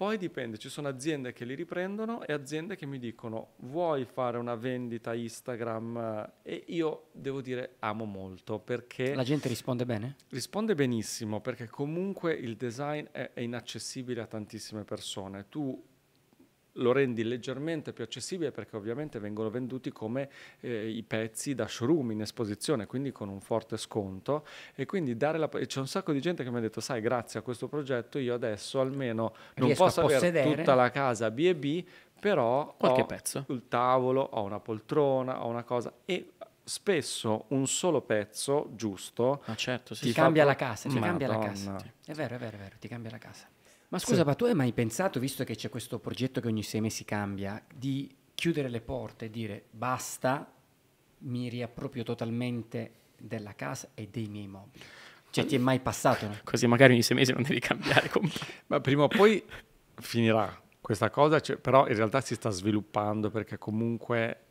poi dipende, ci sono aziende che li riprendono e aziende che mi dicono vuoi fare una vendita Instagram e io devo dire amo molto perché... La gente risponde bene? Risponde benissimo perché comunque il design è, è inaccessibile a tantissime persone. Tu lo rendi leggermente più accessibile perché ovviamente vengono venduti come eh, i pezzi da showroom in esposizione, quindi con un forte sconto e quindi dare la... c'è un sacco di gente che mi ha detto sai grazie a questo progetto io adesso almeno non posso avere tutta la casa B&B però Qualche ho pezzo. il tavolo, ho una poltrona, ho una cosa e spesso un solo pezzo giusto ah, certo, sì. ti, ti cambia, fa... la casa, ti cambia la casa, È vero, è vero, è vero, ti cambia la casa. Ma scusa, sì. ma tu hai mai pensato, visto che c'è questo progetto che ogni sei mesi cambia, di chiudere le porte e dire basta, mi riapproprio totalmente della casa e dei miei mobili? Cioè, ti è mai passato? No? Così magari ogni sei mesi non devi cambiare. ma prima o poi finirà questa cosa, cioè, però in realtà si sta sviluppando perché comunque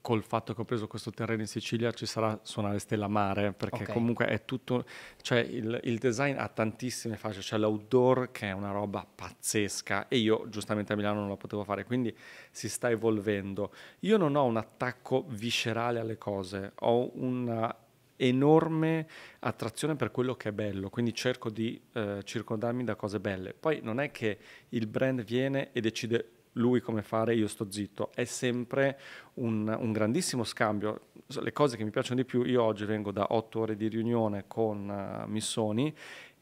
col fatto che ho preso questo terreno in Sicilia ci sarà suonare Stella Mare, perché okay. comunque è tutto, cioè il, il, design ha tantissime facce, c'è l'outdoor che è una roba pazzesca e io giustamente a Milano non la potevo fare, quindi si sta evolvendo. Io non ho un attacco viscerale alle cose, ho una enorme attrazione per quello che è bello, quindi cerco di eh, circondarmi da cose belle. Poi non è che il brand viene e decide lui come fare, io sto zitto. È sempre un, un, grandissimo scambio. Le cose che mi piacciono di più, io oggi vengo da otto ore di riunione con uh, eh, Missoni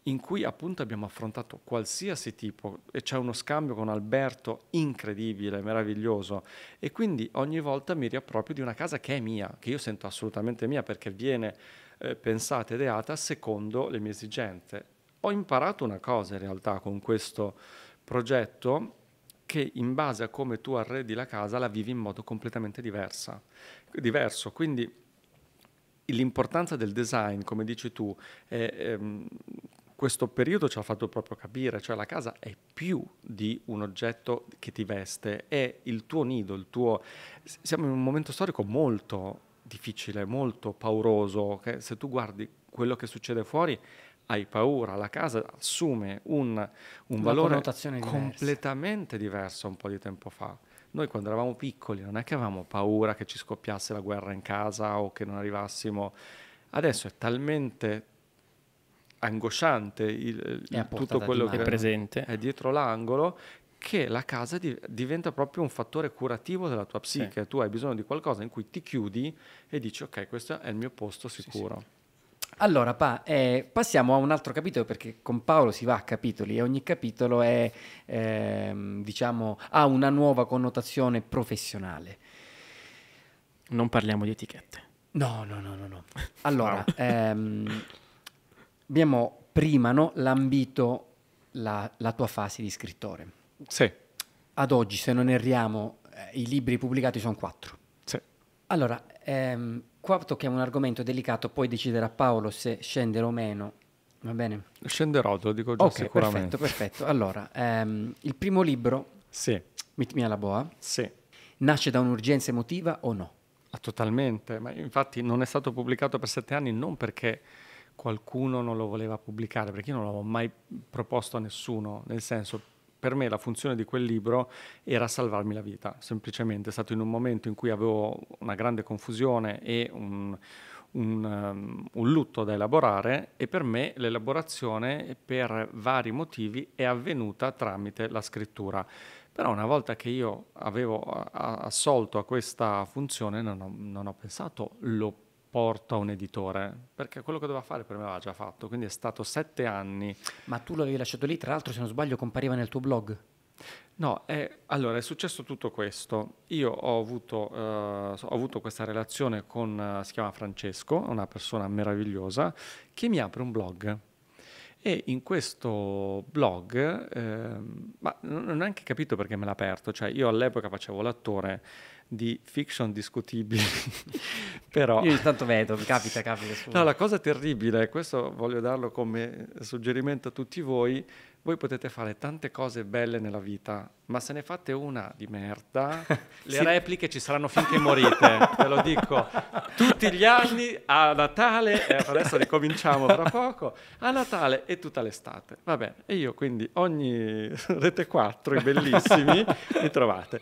in cui appunto abbiamo affrontato qualsiasi tipo e c'è uno scambio con Alberto incredibile, meraviglioso e quindi ogni volta mi riapproprio di una casa che è mia, che io sento assolutamente mia perché viene eh, pensata e ideata secondo le mie esigenze. Ho imparato una cosa in realtà con questo progetto che in base a come tu arredi la casa la vivi in modo completamente diversa, diverso. Quindi l'importanza del design, come dici tu, è, è, ehm, questo periodo ci ha fatto proprio capire, cioè la casa è più di un oggetto che ti veste, è il tuo nido, il tuo... Siamo in un momento storico molto difficile, molto pauroso, che se tu guardi quello che succede fuori hai paura, la casa assume un, un valore completamente diversa. diverso un po' di tempo fa. Noi quando eravamo piccoli non è che avevamo paura che ci scoppiasse la guerra in casa o che non arrivassimo. Adesso è talmente angosciante il, il, tutto quello che è presente è dietro l'angolo che la casa di, diventa proprio un fattore curativo della tua psiche. Sì. Tu hai bisogno di qualcosa in cui ti chiudi e dici ok, questo è il mio posto sicuro. Sì, sì. Allora, pa, eh, passiamo a un altro capitolo perché con Paolo si va a capitoli e ogni capitolo è, eh, diciamo, ha una nuova connotazione professionale. Non parliamo di etichette. No, no, no, no. no. Allora, Ehm, abbiamo prima no, l'ambito, la, la, tua fase di scrittore. Sì. Ad oggi, se non erriamo, eh, i libri pubblicati sono quattro. Sì. Allora, ehm, qua tocchiamo un argomento delicato, poi deciderà Paolo se scendere o meno. Va bene? Scenderò, te lo dico già okay, sicuramente. Perfetto, perfetto. Allora, ehm, il primo libro, sì. Meet Me alla Boa, sì. nasce da un'urgenza emotiva o no? Ah, totalmente, ma infatti non è stato pubblicato per sette anni non perché qualcuno non lo voleva pubblicare, perché io non l'avevo mai proposto a nessuno, nel senso per me la funzione di quel libro era salvarmi la vita, semplicemente. È stato in un momento in cui avevo una grande confusione e un, un, um, un lutto da elaborare e per me l'elaborazione per vari motivi è avvenuta tramite la scrittura. Però una volta che io avevo assolto a questa funzione non ho, non ho pensato lo rapporto a un editore, perché quello che doveva fare per me l'aveva già fatto, quindi è stato sette anni. Ma tu l'avevi lasciato lì, tra l'altro se non sbaglio compariva nel tuo blog? No, eh, allora è successo tutto questo. Io ho avuto, eh, ho avuto questa relazione con, eh, si chiama Francesco, una persona meravigliosa, che mi apre un blog e in questo blog, ehm, ma non ho neanche capito perché me l'ha aperto, cioè io all'epoca facevo l'attore di fiction discutibili, però... Io intanto vedo, capita, capita. Scusa. No, la cosa terribile, questo voglio darlo come suggerimento a tutti voi, voi potete fare tante cose belle nella vita, ma se ne fate una di merda, le sì. repliche ci saranno finché morite, ve lo dico. Tutti gli anni a Natale, eh, adesso ricominciamo tra poco, a Natale e tutta l'estate. Va bene, e io quindi ogni rete 4, i bellissimi, li trovate.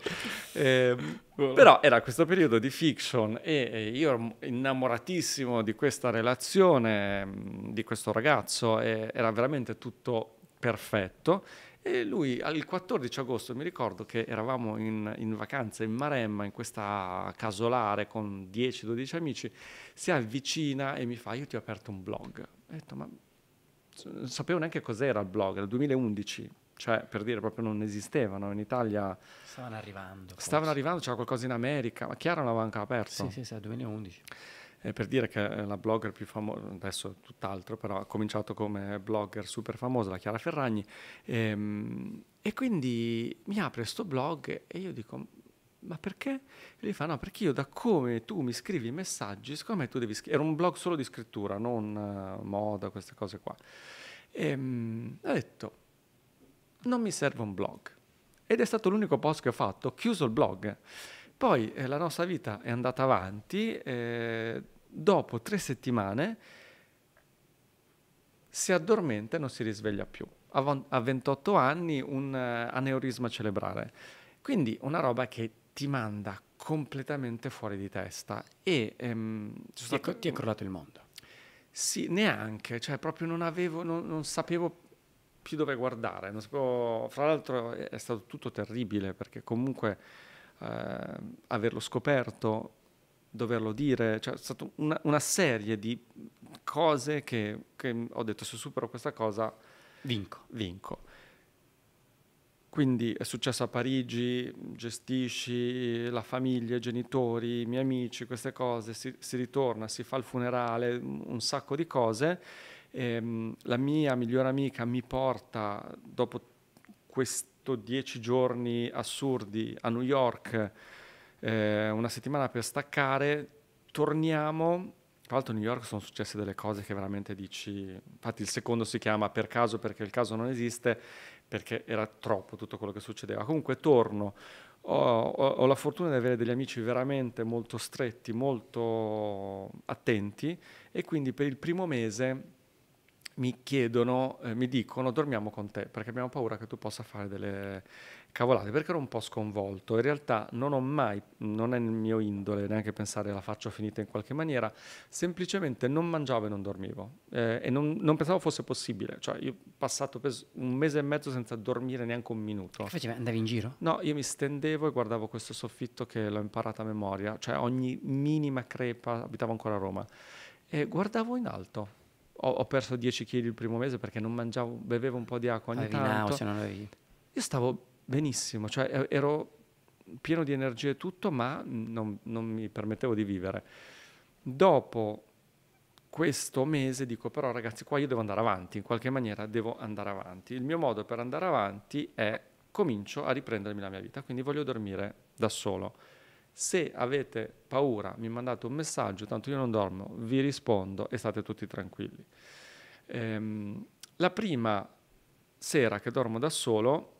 Eh, però era questo periodo di fiction e, io ero innamoratissimo di questa relazione, mm, di questo ragazzo, era veramente tutto perfetto. E lui il 14 agosto mi ricordo che eravamo in, in vacanza in Maremma, in questa casolare con 10-12 amici, si avvicina e mi fa io ti ho aperto un blog. E ho detto ma non sapevo neanche cos'era il blog, era il 2011, cioè per dire proprio non esistevano in Italia. Stavano arrivando. Forse. Stavano arrivando, c'era qualcosa in America, ma Chiara non l'aveva ancora aperto. Sì, sì, sì, 2011 eh, per dire che eh, la blogger più famosa, adesso tutt'altro, però ha cominciato come blogger super famosa, la Chiara Ferragni, ehm, e quindi mi apre questo blog e io dico, ma perché? E lui fa, no, perché io da come tu mi scrivi i messaggi, secondo me tu devi scrivere, era un blog solo di scrittura, non uh, moda, queste cose qua. E, ehm, ha detto, non mi serve un blog. Ed è stato l'unico post che ho fatto, ho chiuso il blog. Poi eh, la nostra vita è andata avanti, eh, dopo tre settimane si addormenta e non si risveglia più. A 28 anni un eh, aneurisma cerebrale. Quindi una roba che ti manda completamente fuori di testa e ehm, ti, è, ti, è, crollato il mondo. Sì, neanche, cioè proprio non avevo, non, non sapevo più dove guardare, sapevo, fra l'altro è stato tutto terribile perché comunque eh, averlo scoperto doverlo dire, cioè è stata una, una serie di cose che, che, ho detto se supero questa cosa vinco. vinco. Quindi è successo a Parigi, gestisci la famiglia, i genitori, i miei amici, queste cose, si, si ritorna, si fa il funerale, un sacco di cose. E, ehm, la mia migliore amica mi porta dopo questi dieci giorni assurdi a New York eh, una settimana per staccare, torniamo. Tra l'altro a New York sono successe delle cose che veramente dici, infatti il secondo si chiama per caso perché il caso non esiste, perché era troppo tutto quello che succedeva. Comunque torno, ho, ho, ho la fortuna di avere degli amici veramente molto stretti, molto attenti e quindi per il primo mese mi chiedono, eh, mi dicono dormiamo con te perché abbiamo paura che tu possa fare delle, cavolate, perché ero un po' sconvolto. In realtà non ho mai, non è nel mio indole neanche pensare la faccio finita in qualche maniera, semplicemente non mangiavo e non dormivo eh, e non, non, pensavo fosse possibile. Cioè, io ho passato un mese e mezzo senza dormire neanche un minuto. Che facevi? Andavi in giro? No, io mi stendevo e guardavo questo soffitto che l'ho imparata a memoria, cioè ogni minima crepa, abitavo ancora a Roma, e guardavo in alto ho, perso 10 kg il primo mese perché non mangiavo, bevevo un po' di acqua ogni avevi tanto. Nausea, non avevi. Io stavo benissimo, cioè ero pieno di energie e tutto, ma non, non mi permettevo di vivere. Dopo questo mese dico però ragazzi qua io devo andare avanti, in qualche maniera devo andare avanti. Il mio modo per andare avanti è comincio a riprendermi la mia vita, quindi voglio dormire da solo. Se avete paura mi mandate un messaggio, tanto io non dormo, vi rispondo e state tutti tranquilli. Ehm, la prima sera che dormo da solo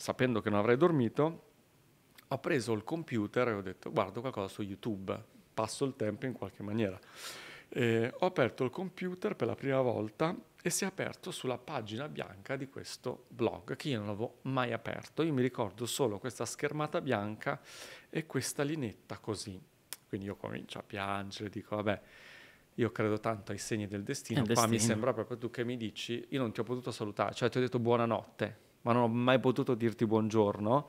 sapendo che non avrei dormito, ho preso il computer e ho detto guardo qualcosa su YouTube, passo il tempo in qualche maniera. E ho aperto il computer per la prima volta e si è aperto sulla pagina bianca di questo blog che io non avevo mai aperto. Io mi ricordo solo questa schermata bianca e questa linetta così. Quindi io comincio a piangere, dico vabbè, io credo tanto ai segni del destino, Il qua mi sembra proprio tu che mi dici, io non ti ho potuto salutare, cioè ti ho detto buonanotte, ma non ho mai potuto dirti buongiorno,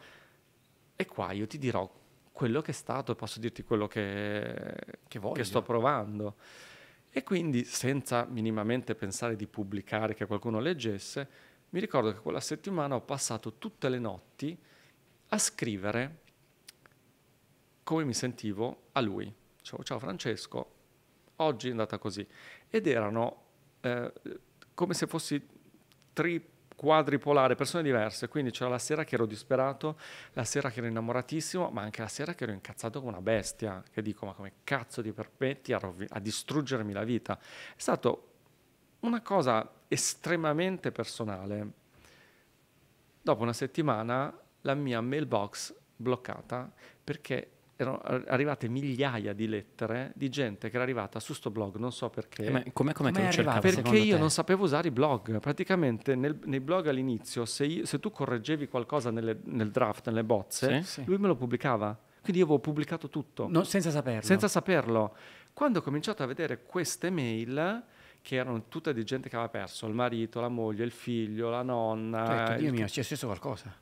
e qua io ti dirò quello che è stato e posso dirti quello che, che, che sto provando. E quindi, senza minimamente pensare di pubblicare che qualcuno leggesse, mi ricordo che quella settimana ho passato tutte le notti a scrivere come mi sentivo a lui. Dicevo, ciao Francesco, oggi è andata così. Ed erano eh, come se fossi tri quadripolare, persone diverse, quindi c'era la sera che ero disperato, la sera che ero innamoratissimo, ma anche la sera che ero incazzato come una bestia, che dico ma come cazzo ti permetti a, a distruggermi la vita? È stata una cosa estremamente personale. Dopo una settimana la mia mailbox bloccata perché erano arrivate migliaia di lettere di gente che era arrivata su sto blog, non so perché. Eh, ma com'è, com'è che lo cercava? Perché io te? non sapevo usare i blog. Praticamente nel, nei blog all'inizio, se, io, se tu correggevi qualcosa nelle, nel draft, nelle bozze, sì? lui me lo pubblicava. Quindi io avevo pubblicato tutto. No, senza saperlo. Senza saperlo. Quando ho cominciato a vedere queste mail, che erano tutte di gente che aveva perso il marito, la moglie, il figlio, la nonna. Detto, Dio il... mio, c'è successo qualcosa.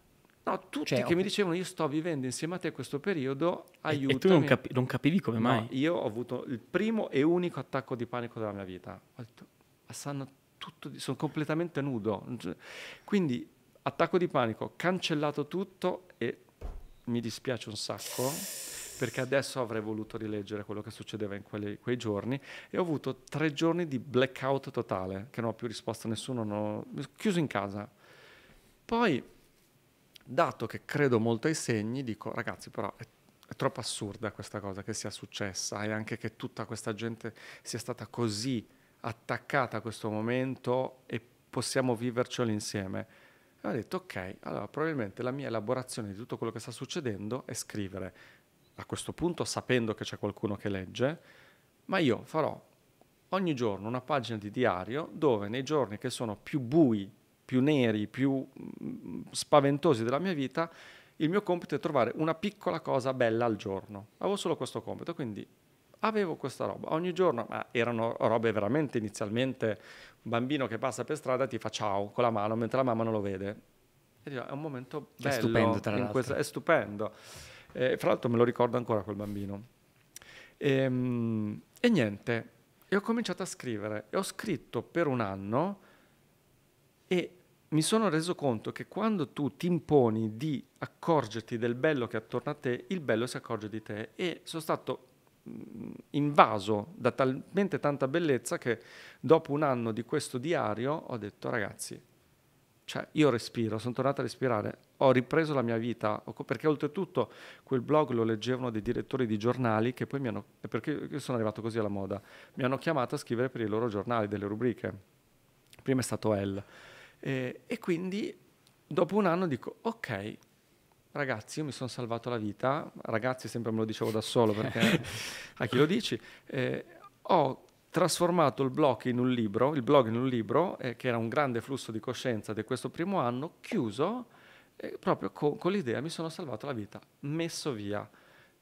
No, tutti cioè, che ho... mi dicevano io sto vivendo insieme a te questo periodo, aiuto. E, tu non, capi- non, capivi come mai? No, io ho avuto il primo e unico attacco di panico della mia vita. Ho detto, sanno tutto, sono completamente nudo. Cioè, quindi attacco di panico, cancellato tutto e mi dispiace un sacco perché adesso avrei voluto rileggere quello che succedeva in quelli, quei giorni e ho avuto tre giorni di blackout totale, che non ho più risposto a nessuno, ho, chiuso in casa. Poi dato che credo molto ai segni, dico ragazzi però è, è troppo assurda questa cosa che sia successa e anche che tutta questa gente sia stata così attaccata a questo momento e possiamo vivercelo insieme. E ho detto ok, allora probabilmente la mia elaborazione di tutto quello che sta succedendo è scrivere a questo punto sapendo che c'è qualcuno che legge, ma io farò ogni giorno una pagina di diario dove nei giorni che sono più bui più neri, più mm, spaventosi della mia vita, il mio compito è trovare una piccola cosa bella al giorno. Avevo solo questo compito, quindi avevo questa roba. Ogni giorno, ma erano robe veramente inizialmente, un bambino che passa per strada ti fa ciao con la mano, mentre la mamma non lo vede. E dico, è un momento bello. È stupendo, tra l'altro. Questa, è stupendo. Eh, fra l'altro me lo ricordo ancora quel bambino. E, ehm, e niente, e ho cominciato a scrivere. E ho scritto per un anno e mi sono reso conto che quando tu ti imponi di accorgerti del bello che è attorno a te, il bello si accorge di te e sono stato mm, invaso da talmente tanta bellezza che dopo un anno di questo diario ho detto ragazzi, cioè io respiro, sono tornato a respirare, ho ripreso la mia vita, perché oltretutto quel blog lo leggevano dei direttori di giornali che poi mi hanno, perché io sono arrivato così alla moda, mi hanno chiamato a scrivere per i loro giornali delle rubriche. Prima è stato Elle eh, e quindi dopo un anno dico, ok, ragazzi, io mi sono salvato la vita, ragazzi sempre me lo dicevo da solo perché a chi lo dici, eh, ho trasformato il blog in un libro, il blog in un libro eh, che era un grande flusso di coscienza di questo primo anno, chiuso eh, proprio con, con l'idea mi sono salvato la vita, messo via.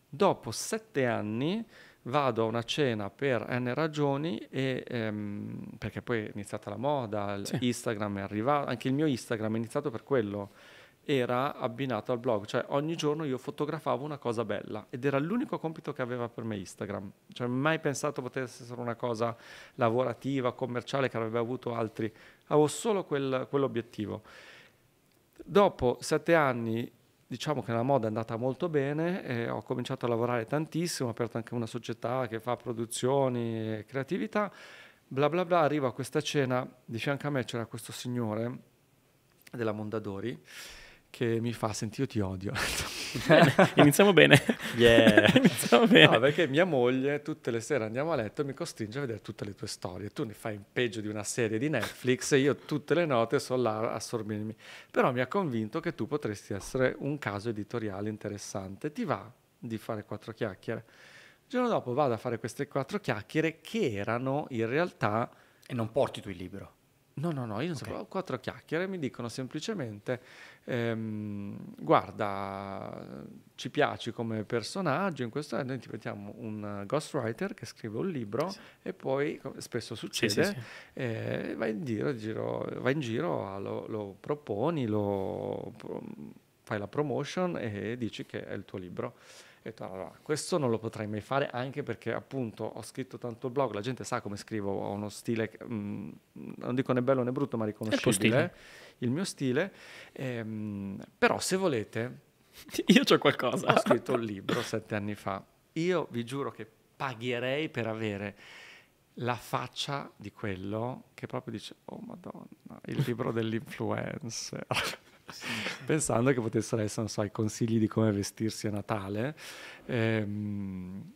Dopo sette anni vado a una cena per n ragioni e, ehm, perché poi è iniziata la moda, sì. Instagram è arrivato, anche il mio Instagram è iniziato per quello, era abbinato al blog, cioè ogni giorno io fotografavo una cosa bella ed era l'unico compito che aveva per me Instagram, cioè mai pensato potesse essere una cosa lavorativa, commerciale che avrebbe avuto altri, avevo solo quel, quell'obiettivo. Dopo sette anni diciamo che la moda è andata molto bene, eh, ho cominciato a lavorare tantissimo, ho aperto anche una società che fa produzioni e creatività, bla bla bla, arrivo a questa cena, di fianco a me c'era questo signore della Mondadori che mi fa, senti io ti odio. iniziamo bene. Yeah. iniziamo bene. No, perché mia moglie tutte le sere andiamo a letto e mi costringe a vedere tutte le tue storie. Tu ne fai un peggio di una serie di Netflix e io tutte le note sono là a assorbirmi. Però mi ha convinto che tu potresti essere un caso editoriale interessante. Ti va di fare quattro chiacchiere? Il giorno dopo vado a fare queste quattro chiacchiere che erano in realtà... E non porti tu il libro. No, no, no, io non okay. so, quattro chiacchiere, mi dicono semplicemente, ehm, guarda, ci piaci come personaggio, in questo noi ti mettiamo un ghostwriter che scrive un libro sì. e poi, come spesso succede, sì, sì, eh, vai, in giro, giro, vai in giro, ah, lo, lo proponi, lo, fai la promotion e dici che è il tuo libro ho detto, allora, questo non lo potrei mai fare anche perché appunto ho scritto tanto blog, la gente sa come scrivo, ho uno stile, mh, mm, non dico né bello né brutto, ma riconoscibile, il mio stile. Ehm, però se volete... Io c'ho qualcosa. Ho scritto un libro sette anni fa. Io vi giuro che pagherei per avere la faccia di quello che proprio dice, oh madonna, il libro dell'influencer pensando che potessero essere, non so, i consigli di come vestirsi a Natale. Ehm,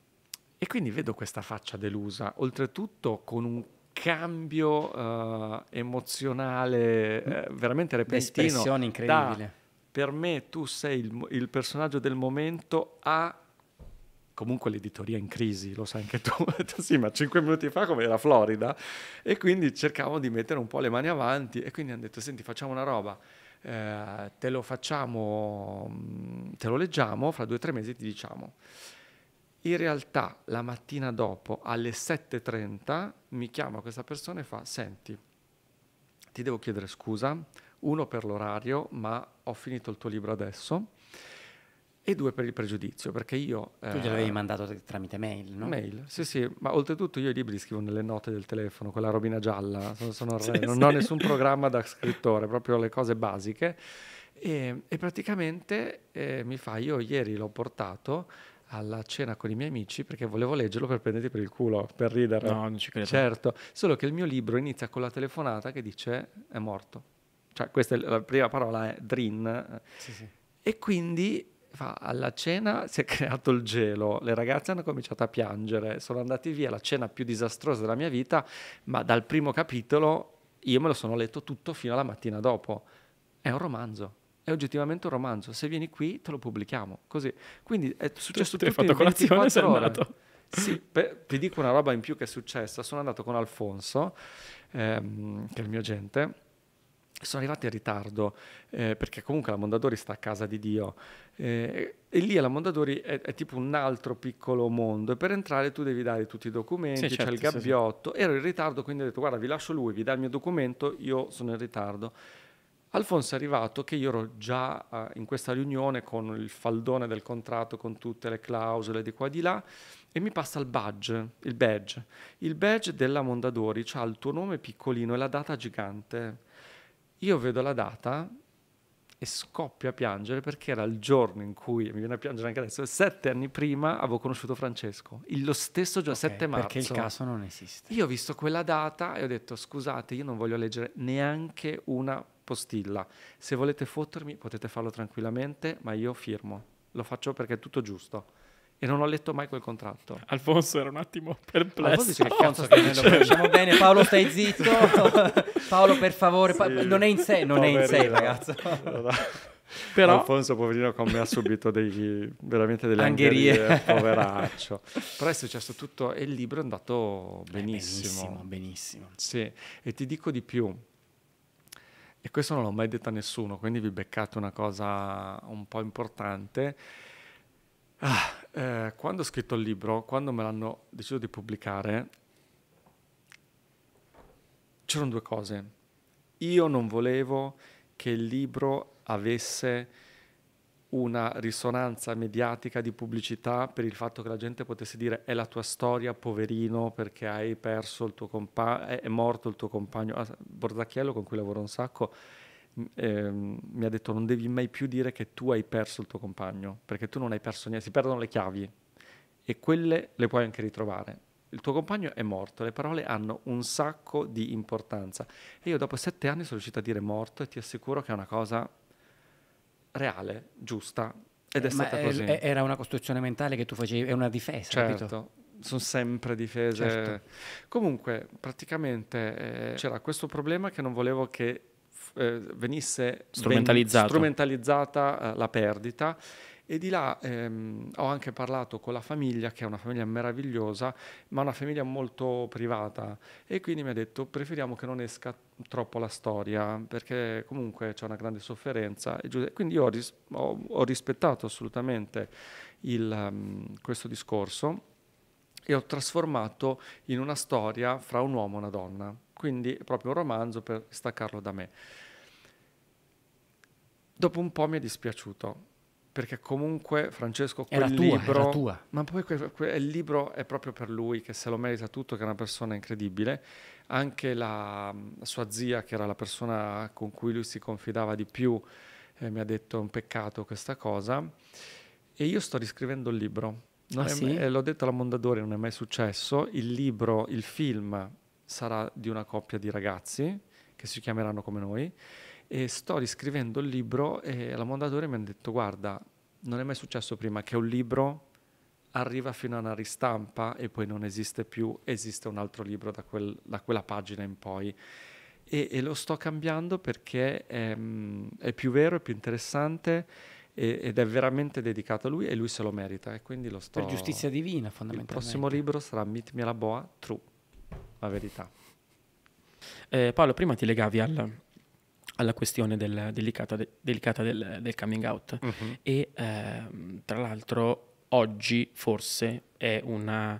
e quindi vedo questa faccia delusa, oltretutto con un cambio uh, emozionale eh, veramente repentino. L'espressione incredibile. Da, per me tu sei il, il personaggio del momento a comunque l'editoria in crisi, lo sai anche tu, sì, ma cinque minuti fa come era Florida, e quindi cercavo di mettere un po' le mani avanti e quindi hanno detto, senti, facciamo una roba, eh, te lo facciamo, mm, te lo leggiamo, fra due o tre mesi ti diciamo. In realtà la mattina dopo, alle 7.30, mi chiama questa persona e fa, senti, ti devo chiedere scusa, uno per l'orario, ma ho finito il tuo libro adesso e due per il pregiudizio, perché io... Tu gliel'avevi eh, mandato tramite mail, no? Mail, sì sì, ma oltretutto io i libri li scrivo nelle note del telefono, con la robina gialla, sono, sono sì, non sì. ho nessun programma da scrittore, proprio le cose basiche. E, e praticamente eh, mi fa, io ieri l'ho portato alla cena con i miei amici perché volevo leggerlo per prenderti per il culo, per ridere. No, non ci credo. Certo, solo che il mio libro inizia con la telefonata che dice è morto. Cioè, questa è la prima parola, è Drin. Sì, sì. E quindi fa, alla cena si è creato il gelo, le ragazze hanno cominciato a piangere, sono andati via, la cena più disastrosa della mia vita, ma dal primo capitolo io me lo sono letto tutto fino alla mattina dopo. È un romanzo è oggettivamente un romanzo. Se vieni qui, te lo pubblichiamo. Così. Quindi è successo tutto. Hai fatto colazione sei ore. andato. Sì, per, ti dico una roba in più che è successa. Sono andato con Alfonso, ehm, che è il mio agente, sono arrivati in ritardo eh, perché comunque la Mondadori sta a casa di Dio eh, e lì la Mondadori è, è, tipo un altro piccolo mondo e per entrare tu devi dare tutti i documenti, sì, certo, c'è il gabbiotto, sì, sì. ero in ritardo quindi ho detto guarda vi lascio lui, vi dà il mio documento, io sono in ritardo. Alfonso è arrivato che io ero già uh, in questa riunione con il faldone del contratto, con tutte le clausole di qua e di là, e mi passa il badge, il badge. Il badge della Mondadori ha cioè il tuo nome piccolino e la data gigante io vedo la data e scoppio a piangere perché era il giorno in cui, mi viene a piangere anche adesso, sette anni prima avevo conosciuto Francesco, lo stesso giorno, okay, 7 marzo. Perché il caso non esiste. Io ho visto quella data e ho detto scusate, io non voglio leggere neanche una postilla, se volete fottermi potete farlo tranquillamente, ma io firmo, lo faccio perché è tutto giusto e non ho letto mai quel contratto. Alfonso era un attimo perplesso. Alfonso dice che cazzo che noi lo cioè, bene, Paolo stai zitto, Paolo per favore, sì. pa- non è in sé, non Poverino. è in sé ragazzo. Però... Alfonso poverino con me ha subito dei, veramente delle angherie, angherie poveraccio. Però è successo tutto e il libro è andato benissimo. È eh, benissimo, benissimo. Sì, e ti dico di più. E questo non l'ho mai detto a nessuno, quindi vi beccate una cosa un po' importante Ah, eh, quando ho scritto il libro, quando me l'hanno deciso di pubblicare, c'erano due cose. Io non volevo che il libro avesse una risonanza mediatica di pubblicità per il fatto che la gente potesse dire è la tua storia, poverino, perché hai perso il tuo compagno, è morto il tuo compagno. Ah, Borzacchiello, con cui lavoro un sacco, Ehm, mi ha detto non devi mai più dire che tu hai perso il tuo compagno, perché tu non hai perso niente, si perdono le chiavi e quelle le puoi anche ritrovare. Il tuo compagno è morto, le parole hanno un sacco di importanza. E io dopo sette anni sono riuscito a dire morto e ti assicuro che è una cosa reale, giusta, ed è eh, Ma stata così. Era una costruzione mentale che tu facevi, è una difesa, certo. Capito? sono sempre difese. Certo. Comunque, praticamente eh, c'era questo problema che non volevo che eh, venisse strumentalizzata, strumentalizzata eh, la perdita. E di là ehm, ho anche parlato con la famiglia, che è una famiglia meravigliosa, ma una famiglia molto privata. E quindi mi ha detto: preferiamo che non esca troppo la storia, perché comunque c'è una grande sofferenza. quindi io ho, ris- ho, ho rispettato assolutamente il, um, questo discorso e ho trasformato in una storia fra un uomo e una donna. Quindi proprio un romanzo per staccarlo da me dopo un po' mi è dispiaciuto perché comunque Francesco quel era libro tua, tua. ma poi quel, quel, libro è proprio per lui che se lo merita tutto che è una persona incredibile anche la, la sua zia che era la persona con cui lui si confidava di più eh, mi ha detto è un peccato questa cosa e io sto riscrivendo il libro ah, sì? mai, eh, l'ho detto alla Mondadori non è mai successo il libro il film sarà di una coppia di ragazzi che si chiameranno come noi e sto riscrivendo il libro e la Mondadori mi ha detto guarda, non è mai successo prima che un libro arriva fino a una ristampa e poi non esiste più, esiste un altro libro da, quel, da quella pagina in poi. E, e, lo sto cambiando perché è, ehm, è più vero, è più interessante ed è veramente dedicato a lui e lui se lo merita. E quindi lo sto... Per giustizia divina, fondamentalmente. Il prossimo libro sarà Meet Me la Boa, True, la verità. Eh, Paolo, prima ti legavi al alla questione del, delicata, de, delicata del, del, coming out. Uh-huh. E eh, tra l'altro oggi forse è una...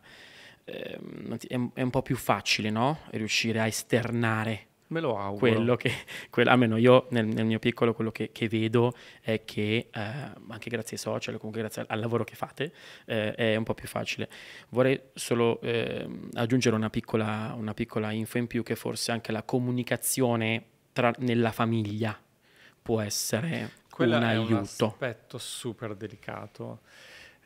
Eh, è un po' più facile, no? Riuscire a esternare Me lo auguro. Quello che, quello, almeno io nel, nel, mio piccolo quello che, che vedo è che eh, anche grazie ai social, comunque grazie al, al lavoro che fate, eh, è un po' più facile. Vorrei solo eh, aggiungere una piccola, una piccola info in più che forse anche la comunicazione tra, nella famiglia può essere Quella un aiuto. Quello è un aspetto super delicato.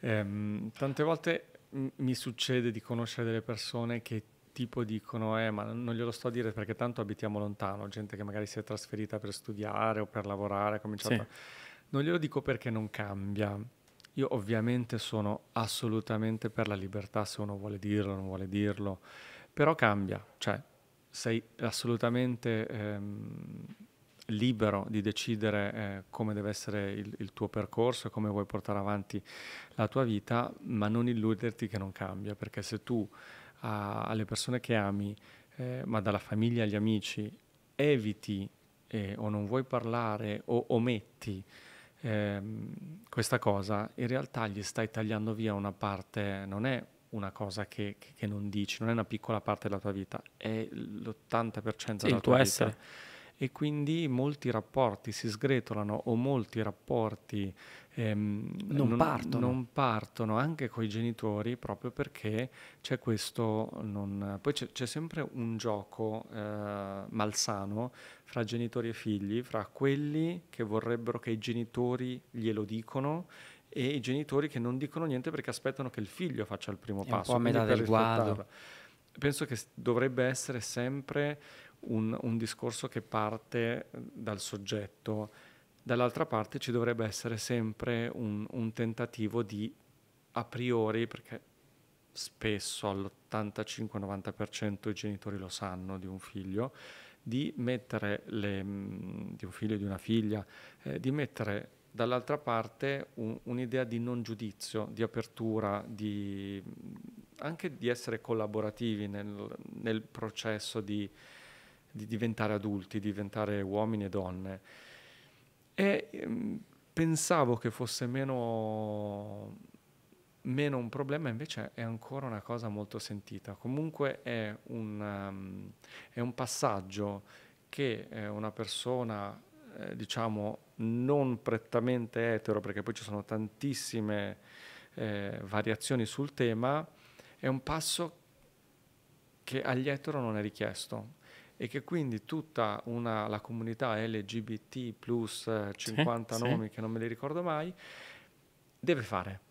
Ehm, tante volte m- mi succede di conoscere delle persone che tipo dicono eh ma non glielo sto a dire perché tanto abitiamo lontano, gente che magari si è trasferita per studiare o per lavorare, ha cominciato sì. a... Non glielo dico perché non cambia. Io ovviamente sono assolutamente per la libertà se uno vuole dirlo, o non vuole dirlo, però cambia, cioè sei assolutamente ehm, libero di decidere eh, come deve essere il, il, tuo percorso e come vuoi portare avanti la tua vita, ma non illuderti che non cambia, perché se tu a, alle persone che ami, eh, ma dalla famiglia agli amici, eviti eh, o non vuoi parlare o ometti ehm, questa cosa, in realtà gli stai tagliando via una parte, non è una cosa che, che, non dici, non è una piccola parte della tua vita, è l'80% della Il tua vita. Essere. E quindi molti rapporti si sgretolano o molti rapporti ehm, non, non, partono. non, partono. anche con i genitori proprio perché c'è questo... Non... Poi c'è, c'è, sempre un gioco eh, malsano fra genitori e figli, fra quelli che vorrebbero che i genitori glielo dicono e i genitori che non dicono niente perché aspettano che il figlio faccia il primo È passo. Un po' a metà del guado. Penso che dovrebbe essere sempre un, un discorso che parte eh, dal soggetto. Dall'altra parte ci dovrebbe essere sempre un, un tentativo di a priori, perché spesso all'85-90% i genitori lo sanno di un figlio, di mettere le, mm, di un figlio e di una figlia, eh, di mettere dall'altra parte un, un'idea di non giudizio, di apertura, di, anche di essere collaborativi nel, nel processo di, di, diventare adulti, di diventare uomini e donne. E ehm, pensavo che fosse meno, meno, un problema, invece è ancora una cosa molto sentita. Comunque è un, um, è un passaggio che eh, una persona, eh, diciamo, non prettamente etero, perché poi ci sono tantissime eh, variazioni sul tema, è un passo che agli etero non è richiesto e che quindi tutta una, la comunità LGBT plus 50 eh, sì, nomi sì. che non me li ricordo mai deve fare.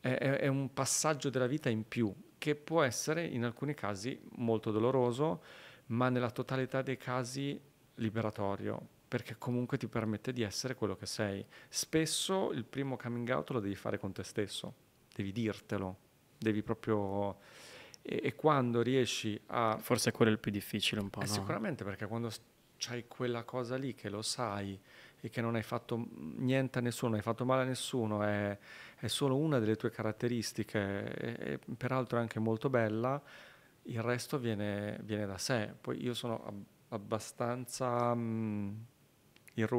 È, è, un passaggio della vita in più che può essere in alcuni casi molto doloroso, ma nella totalità dei casi liberatorio perché comunque ti permette di essere quello che sei. Spesso il primo coming out lo devi fare con te stesso, devi dirtelo, devi proprio... E, e quando riesci a... Forse quello è il più difficile un po'. Eh, no? Sicuramente perché quando c'hai quella cosa lì che lo sai e che non hai fatto niente a nessuno, non hai fatto male a nessuno, è, è solo una delle tue caratteristiche, e, e peraltro è anche molto bella, il resto viene, viene, da sé. Poi io sono ab- abbastanza... Mh, mhmm,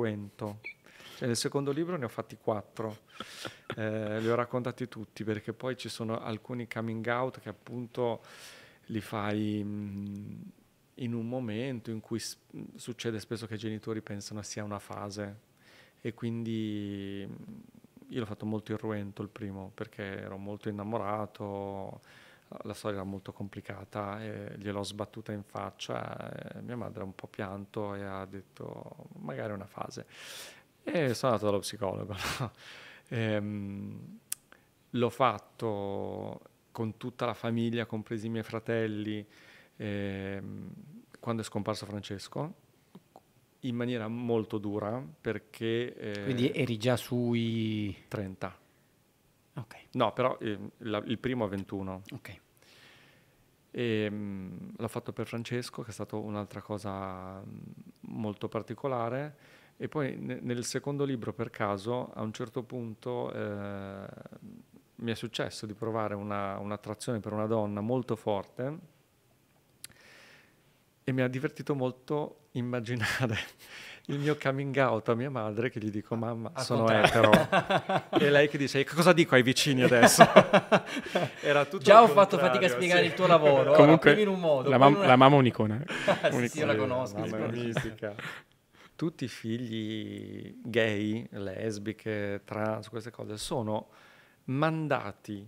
in Cioè, nel secondo libro ne ho fatti quattro, eh, li ho raccontati tutti perché poi ci sono alcuni coming out che appunto li fai mm, in un momento in cui s- succede spesso che i genitori pensano sia una fase e quindi mm, io l'ho fatto molto irruento il primo perché ero molto innamorato la storia era molto complicata e gliel'ho sbattuta in faccia. mia madre ha un po' pianto e ha detto magari una fase. E sono andato dallo psicologo. No? E, ehm, l'ho fatto con tutta la famiglia, compresi i miei fratelli, eh, quando è scomparso Francesco, in maniera molto dura perché... Eh, Quindi eri già sui... 30. Okay. No, però eh, la, il primo a 21. Ok. Ehm, l'ho fatto per Francesco, che è stata un'altra cosa molto particolare. E poi ne, nel secondo libro, per caso, a un certo punto eh, mi è successo di provare una, un'attrazione per una donna molto forte e mi ha divertito molto immaginare il mio coming out a mia madre che gli dico mamma a sono contrario. etero e lei che dice cosa dico ai vicini adesso era tutto già ho fatto fatica a spiegare sì. il tuo lavoro comunque allora, in un modo la, mam- una... la mamma è un'icona, eh. un'icona. sì, io la conosco la tutti i figli gay lesbiche trans queste cose sono mandati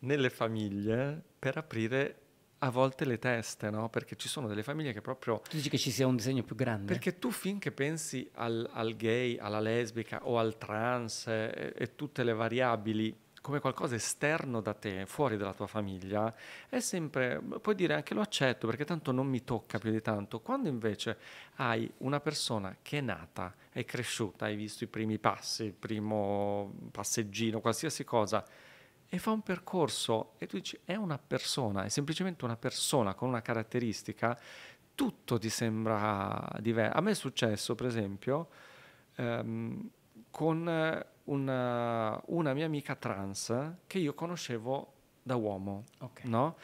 nelle famiglie per aprire a volte le teste, no? Perché ci sono delle famiglie che proprio... Tu dici che ci sia un disegno più grande? Perché tu finché pensi al, al gay, alla lesbica o al trans eh, e tutte le variabili come qualcosa esterno da te, fuori dalla tua famiglia, è sempre, puoi dire anche lo accetto perché tanto non mi tocca più di tanto, quando invece hai una persona che è nata, è cresciuta, hai visto i primi passi, il primo passeggino, qualsiasi cosa, e fa un percorso e tu dici è una persona, è semplicemente una persona con una caratteristica, tutto ti sembra diverso. A me è successo per esempio ehm, con una, una, mia amica trans che io conoscevo da uomo, okay. no?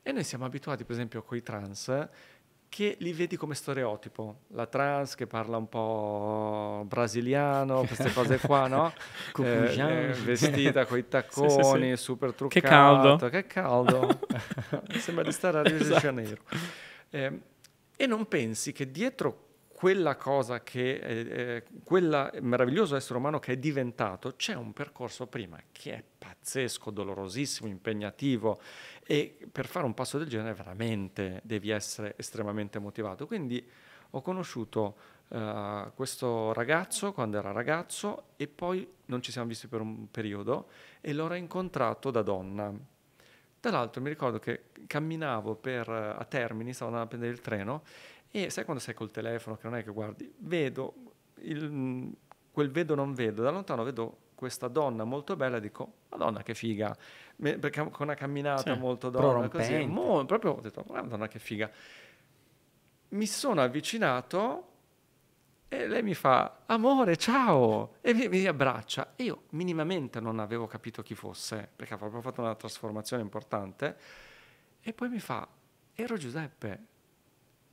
E noi siamo abituati per esempio con i trans che li vedi come stereotipo, la trans che parla un po' brasiliano, queste cose qua, no? Eh, eh, vestita con i tacconi, sì, sì, sì. super truccato. Che caldo. Che caldo. Sembra di stare a Rio esatto. de Janeiro. Eh, e non pensi che dietro quella cosa che, eh, quel meraviglioso essere umano che è diventato, c'è un percorso prima che è pazzesco, dolorosissimo, impegnativo e per fare un passo del genere veramente devi essere estremamente motivato. Quindi ho conosciuto uh, questo ragazzo quando era ragazzo e poi non ci siamo visti per un periodo e l'ho rincontrato da donna. Tra l'altro mi ricordo che camminavo per, a Termini, stavo andando a prendere il treno e sai quando sei col telefono che non è che guardi, vedo il, quel vedo non vedo, da lontano vedo questa donna molto bella, dico, madonna che figa, perché con una camminata sì, molto donna, così, mo, proprio ho detto, madonna che figa. Mi sono avvicinato e lei mi fa, amore, ciao, e mi, mi abbraccia. E io minimamente non avevo capito chi fosse, perché avevo proprio fatto una trasformazione importante, e poi mi fa, ero Giuseppe.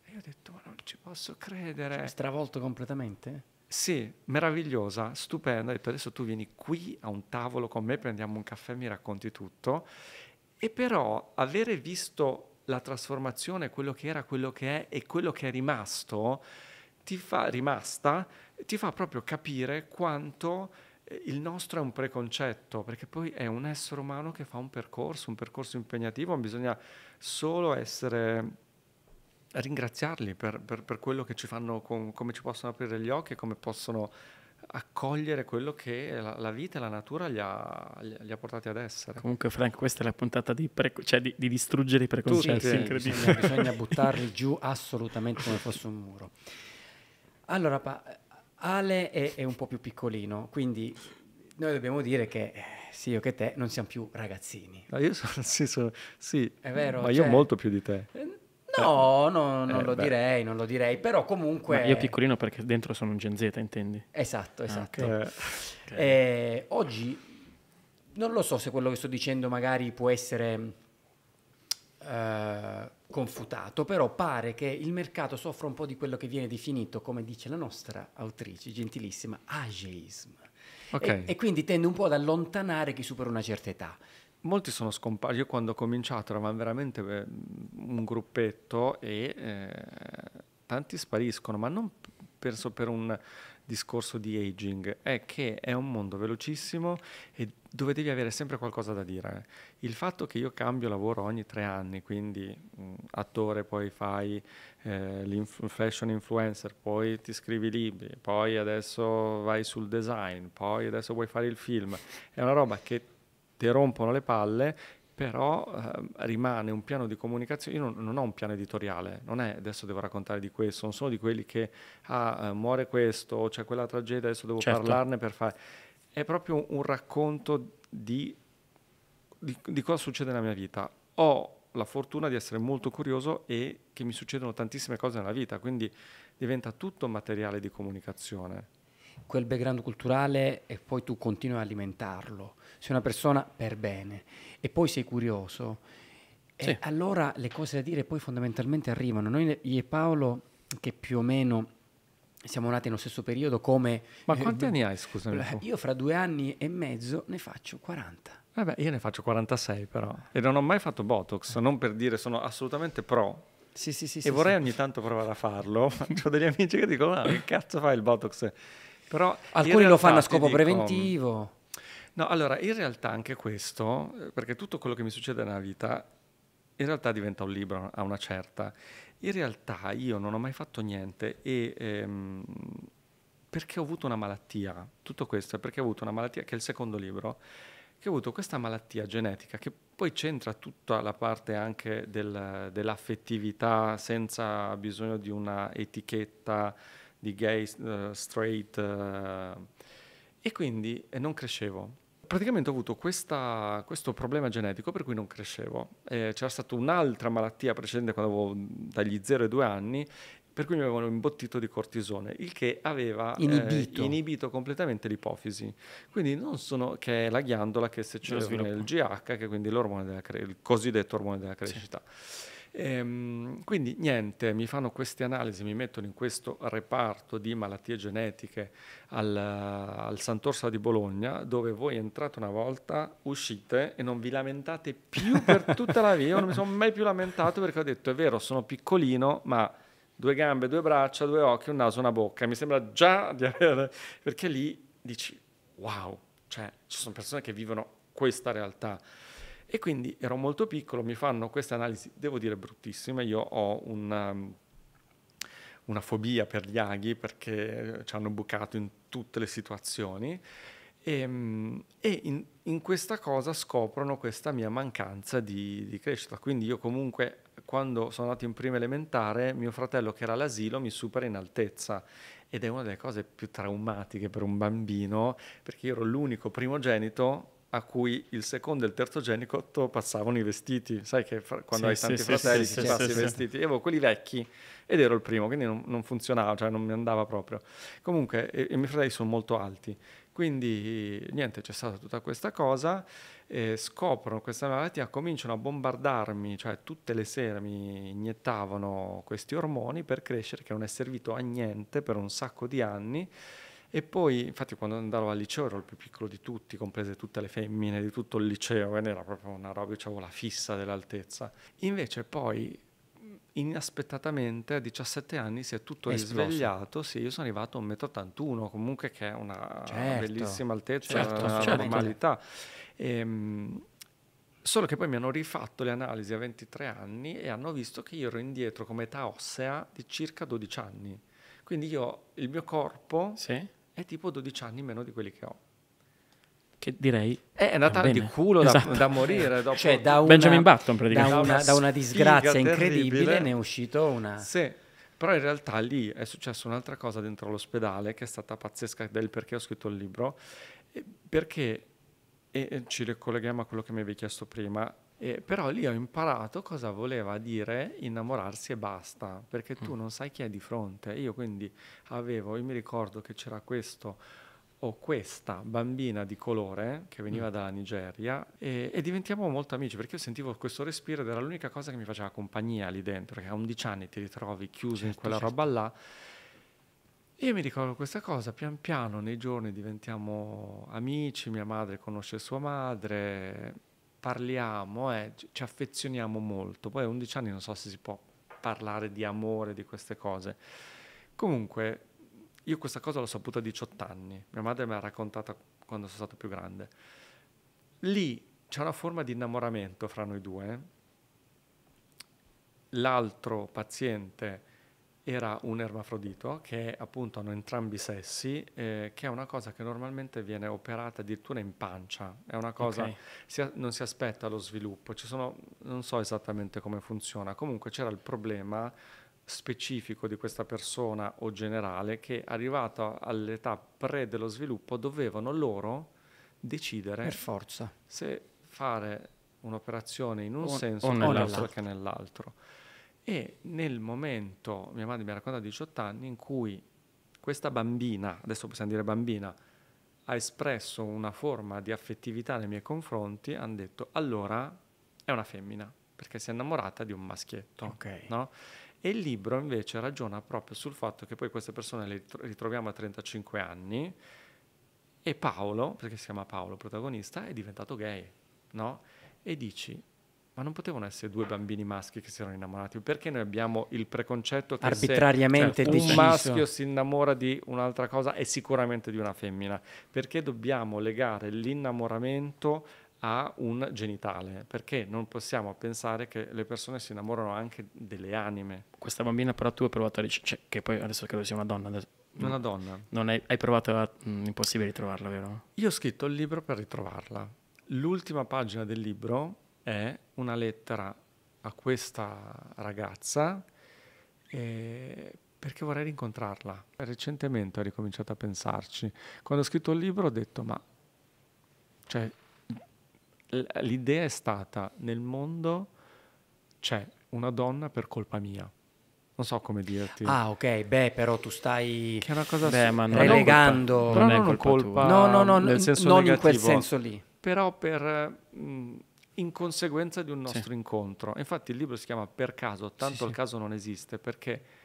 E io ho detto, ma non ci posso credere. Sei cioè, stravolto completamente? sì, meravigliosa, stupenda, ho detto adesso tu vieni qui a un tavolo con me, prendiamo un caffè, mi racconti tutto. E però avere visto la trasformazione, quello che era, quello che è e quello che è rimasto, ti fa, rimasta, ti fa proprio capire quanto eh, il nostro è un preconcetto, perché poi è un essere umano che fa un percorso, un percorso impegnativo, bisogna solo essere ringraziarli per, per, per, quello che ci fanno, com, come ci possono aprire gli occhi e come possono accogliere quello che la, la vita e la natura gli ha, gli ha, portati ad essere. Comunque Frank, questa è la puntata di, pre- cioè di, di distruggere i preconcetti, sì, incredibile. Bisogna, bisogna buttarli giù assolutamente come fosse un muro. Allora, pa- Ale è, è un po' più piccolino, quindi noi dobbiamo dire che eh, sì, io che te non siamo più ragazzini. Ma ah, io sono, sì, sono, sì. È vero. Ma cioè, io molto più di te. Eh, No, eh, no non eh, lo beh. direi, non lo direi, però comunque... Ma io piccolino perché dentro sono un Gen Z, intendi? Esatto, ah, esatto. Okay. Eh, oggi non lo so se quello che sto dicendo magari può essere eh, confutato, però pare che il mercato soffra un po' di quello che viene definito, come dice la nostra autrice gentilissima, ageism. Okay. E, e quindi tende un po' ad allontanare chi supera una certa età molti sono scomparsi. Io quando ho cominciato eravamo veramente eh, un gruppetto e eh, tanti spariscono, ma non penso per un discorso di aging, è che è un mondo velocissimo e dove devi avere sempre qualcosa da dire. Il fatto che io cambio lavoro ogni tre anni, quindi mh, mm, attore, poi fai eh, l'inf- influencer, poi ti scrivi libri, poi adesso vai sul design, poi adesso vuoi fare il film, è una roba che ti rompono le palle, però eh, rimane un piano di comunicazione, io non, non, ho un piano editoriale, non è adesso devo raccontare di questo, non sono di quelli che ah, eh, muore questo, c'è quella tragedia, adesso devo certo. parlarne per fare... È proprio un racconto di, di, di cosa succede nella mia vita. Ho la fortuna di essere molto curioso e che mi succedono tantissime cose nella vita, quindi diventa tutto materiale di comunicazione quel background culturale e poi tu continui ad alimentarlo. Sei una persona per bene e poi sei curioso. Sì. allora le cose da dire poi fondamentalmente arrivano. Noi, io e Paolo, che più o meno siamo nati nello stesso periodo, come... Ma eh, quanti eh, anni hai, scusami? Io fra due anni e mezzo ne faccio 40. Vabbè, eh io ne faccio 46 però. E non ho mai fatto Botox, eh. non per dire sono assolutamente pro, sì, sì, sì, e sì, vorrei sì. ogni tanto provare a farlo. Ho degli amici che dicono: Ma ah, che cazzo fai il botox? Però Alcuni lo fanno a scopo dico, preventivo. No, allora, in realtà anche questo, eh, perché tutto quello che mi succede nella vita, in realtà diventa un libro a una certa. In realtà io non ho mai fatto niente e... Ehm, perché ho avuto una malattia, tutto questo è perché ho avuto una malattia, che è il secondo libro, che ho avuto questa malattia genetica che poi c'entra tutta la parte anche del, dell'affettività senza bisogno di una etichetta, di gay, uh, straight uh, e quindi eh, non crescevo. Praticamente ho avuto questa, questo problema genetico per cui non crescevo. Eh, c'era stata un'altra malattia precedente quando avevo mm, dagli 0 ai 2 anni per cui mi avevano imbottito di cortisone, il che aveva eh, inibito, eh, inibito completamente l'ipofisi. Quindi non sono che è la ghiandola che secciona il GH, che è quindi l'ormone della cre- il cosiddetto ormone della crescita. Sì. E, ehm, quindi niente, mi fanno queste analisi, mi mettono in questo reparto di malattie genetiche al, al Sant'Orsa di Bologna, dove voi entrate una volta, uscite e non vi lamentate più per tutta la vita. Io non mi sono mai più lamentato perché ho detto, è vero, sono piccolino, ma due gambe, due braccia, due occhi, un naso, una bocca. Mi sembra già di avere... Perché lì dici, wow, cioè ci sono persone che vivono questa realtà. E quindi ero molto piccolo, mi fanno queste analisi, devo dire bruttissima, io ho una, um, una fobia per gli aghi perché eh, ci hanno bucato in tutte le situazioni e, mm, e in, in, questa cosa scoprono questa mia mancanza di, di crescita. Quindi io comunque quando sono andato in prima elementare mio fratello che era all'asilo mi supera in altezza ed è una delle cose più traumatiche per un bambino perché io ero l'unico primogenito a cui il secondo e il terzogenito passavano i vestiti. Sai che fra- quando sì, hai tanti sì, fratelli sì, ti passi i vestiti. Io avevo quelli vecchi ed ero il primo, quindi non, non funzionava, cioè non mi andava proprio. Comunque i miei fratelli sono molto alti. Quindi niente, c'è stata tutta questa cosa, eh, scoprono questa malattia, cominciano a bombardarmi, cioè tutte le sere mi iniettavano questi ormoni per crescere che non è servito a niente per un sacco di anni e poi, infatti, quando andavo al liceo ero il più piccolo di tutti, comprese tutte le femmine di tutto il liceo, quindi era proprio una roba, avevo la fissa dell'altezza. Invece poi, inaspettatamente, a 17 anni si è tutto risvegliato, sì, io sono arrivato a 1,81 m, comunque che è una certo. bellissima altezza, certo, una certo. normalità. E, ehm, Solo che poi mi hanno rifatto le analisi a 23 anni e hanno visto che io ero indietro come età ossea di circa 12 anni. Quindi io, il mio corpo sì è tipo 12 anni meno di quelli che ho. Che direi eh, è andata di culo esatto. da, da, morire. Dopo cioè, da una, Benjamin Button praticamente. Da una, da una disgrazia incredibile ne è uscito una. Sì, però in realtà lì è successa un'altra cosa dentro l'ospedale che è stata pazzesca del perché ho scritto il libro. Perché, e ci ricolleghiamo a quello che mi avevi chiesto prima, e, però lì ho imparato cosa voleva dire innamorarsi e basta, perché tu mm. non sai chi è di fronte. Io quindi avevo, io mi ricordo che c'era questo o questa bambina di colore che veniva mm. dalla Nigeria e, e diventiamo molto amici perché io sentivo questo respiro ed era l'unica cosa che mi faceva compagnia lì dentro, perché a 11 anni ti ritrovi chiuso certo, in quella certo. roba là. Io mi ricordo questa cosa, pian piano nei giorni diventiamo amici, mia madre conosce sua madre parliamo, eh, ci affezioniamo molto. Poi a 11 anni non so se si può parlare di amore, di queste cose. Comunque, io questa cosa l'ho saputa a 18 anni, mia madre me l'ha raccontata quando sono stato più grande. Lì c'è una forma di innamoramento fra noi due. L'altro paziente era un ermafrodito che appunto hanno entrambi i sessi, eh, che è una cosa che normalmente viene operata addirittura in pancia, è una cosa, okay. si, non si aspetta lo sviluppo, sono, non so esattamente come funziona, comunque c'era il problema specifico di questa persona o generale che arrivata all'età pre dello sviluppo dovevano loro decidere per forza se fare un'operazione in un o, senso o piuttosto che nell'altro. E nel momento, mia madre mi ha raccontato a 18 anni, in cui questa bambina, adesso possiamo dire bambina, ha espresso una forma di affettività nei miei confronti, hanno detto allora è una femmina, perché si è innamorata di un maschietto. Okay. No? E il libro invece ragiona proprio sul fatto che poi queste persone le ritroviamo a 35 anni e Paolo, perché si chiama Paolo, protagonista, è diventato gay. No? E dici, ma non potevano essere due bambini maschi che si erano innamorati? Perché noi abbiamo il preconcetto che Arbitrariamente se, cioè, un maschio si innamora di un'altra cosa e sicuramente di una femmina? Perché dobbiamo legare l'innamoramento a un genitale? Perché non possiamo pensare che le persone si innamorano anche delle anime? Questa bambina però tu hai provato a... Cioè, che poi adesso credo sia una donna... Adesso. Una donna. Non hai, hai provato a... Mh, mm, impossibile ritrovarla, vero? Io ho scritto il libro per ritrovarla. L'ultima pagina del libro è una lettera a questa ragazza eh, perché vorrei rincontrarla. Recentemente ho ricominciato a pensarci. Quando ho scritto il libro ho detto ma cioè, l'idea è stata nel mondo c'è una donna per colpa mia. Non so come dirti. Ah, ok, beh, però tu stai che è una cosa beh, ma non relegando. È colpa, non, è colpa, colpa no, no, no, nel senso non negativo, in quel senso lì. Però per mh, mm, in conseguenza di un nostro sì. incontro. Infatti il libro si chiama Per caso, tanto sì, il sì. caso non esiste, perché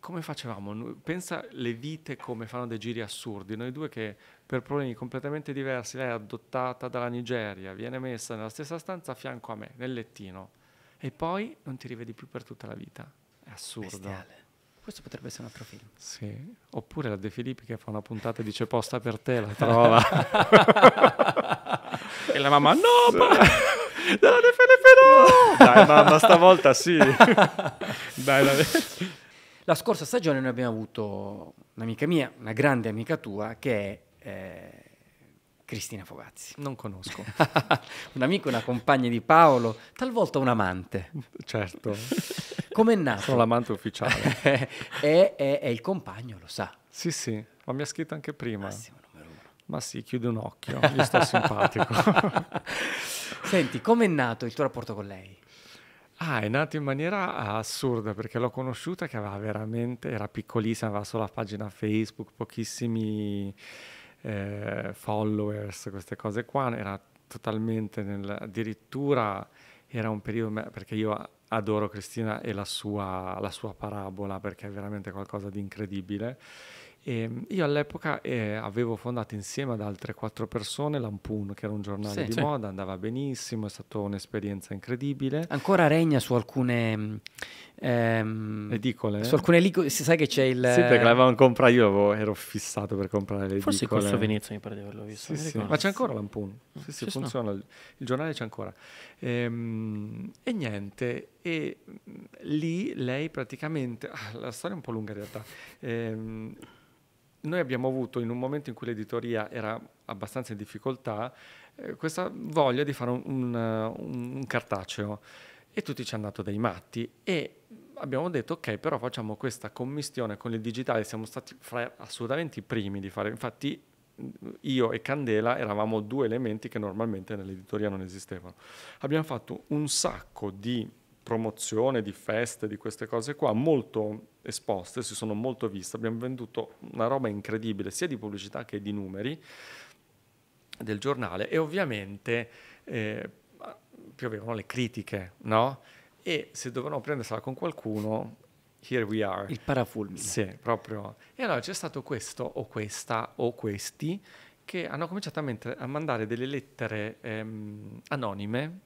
come facevamo? Pensa le vite come fanno dei giri assurdi, noi due che per problemi completamente diversi, lei è adottata dalla Nigeria, viene messa nella stessa stanza a fianco a me, nel lettino, e poi non ti rivedi più per tutta la vita. È assurdo. Bestiale. Questo potrebbe essere un altro film. Sì, oppure la De Filippi che fa una puntata e dice posta per te, la trova. e la mamma, no, ma... la De Filippi no! Dai mamma, stavolta sì. Dai, la... la scorsa stagione noi abbiamo avuto un'amica mia, una grande amica tua, che è... Eh... Cristina Fogazzi. Non conosco. un amico, una compagna di Paolo, talvolta un amante. Certo. Come è nato? Sono l'amante ufficiale. è, è, è, il compagno, lo sa. Sì, sì, ma mi ha scritto anche prima. Massimo numero uno. Ma sì, chiude un occhio, gli sto simpatico. Senti, com'è nato il tuo rapporto con lei? Ah, è nato in maniera assurda perché l'ho conosciuta che aveva veramente, era piccolissima, aveva solo la pagina Facebook, pochissimi eh, followers, queste cose qua, era totalmente nel, addirittura era un periodo perché io adoro Cristina e la sua, la sua parabola perché è veramente qualcosa di incredibile e ehm, io all'epoca eh, avevo fondato insieme ad altre quattro persone Lampoon, che era un giornale sì, di sì. moda, andava benissimo, è stata un'esperienza incredibile. Ancora regna su alcune ehm, edicole. Su alcune edicole, sai che c'è il... Sì, perché l'avevamo comprato, io avevo, ero fissato per comprare le edicole. Forse Corso Venezia mi pare di averlo visto. Sì, sì. Ma c'è ancora Lampoon, mm, sì, sì, funziona, no. il giornale c'è ancora. Ehm, e niente, e mm, lì lei praticamente, ah, la storia è un po' lunga in realtà, ehm, noi abbiamo avuto in un momento in cui l'editoria era abbastanza in difficoltà eh, questa voglia di fare un, un, un, cartaceo e tutti ci hanno dato dei matti e abbiamo detto ok però facciamo questa commistione con il digitale siamo stati fra, assolutamente i primi di fare infatti mm, io e Candela eravamo due elementi che normalmente nell'editoria non esistevano abbiamo fatto un sacco di promozione di feste, di queste cose qua, molto esposte, si sono molto viste, abbiamo venduto una roba incredibile sia di pubblicità che di numeri del giornale e ovviamente eh, piovevano le critiche, no? E se dovevano prendersela con qualcuno, here we are. Il parafulmine. Sì, proprio. E allora c'è stato questo o questa o questi che hanno cominciato a, a mandare delle lettere ehm, anonime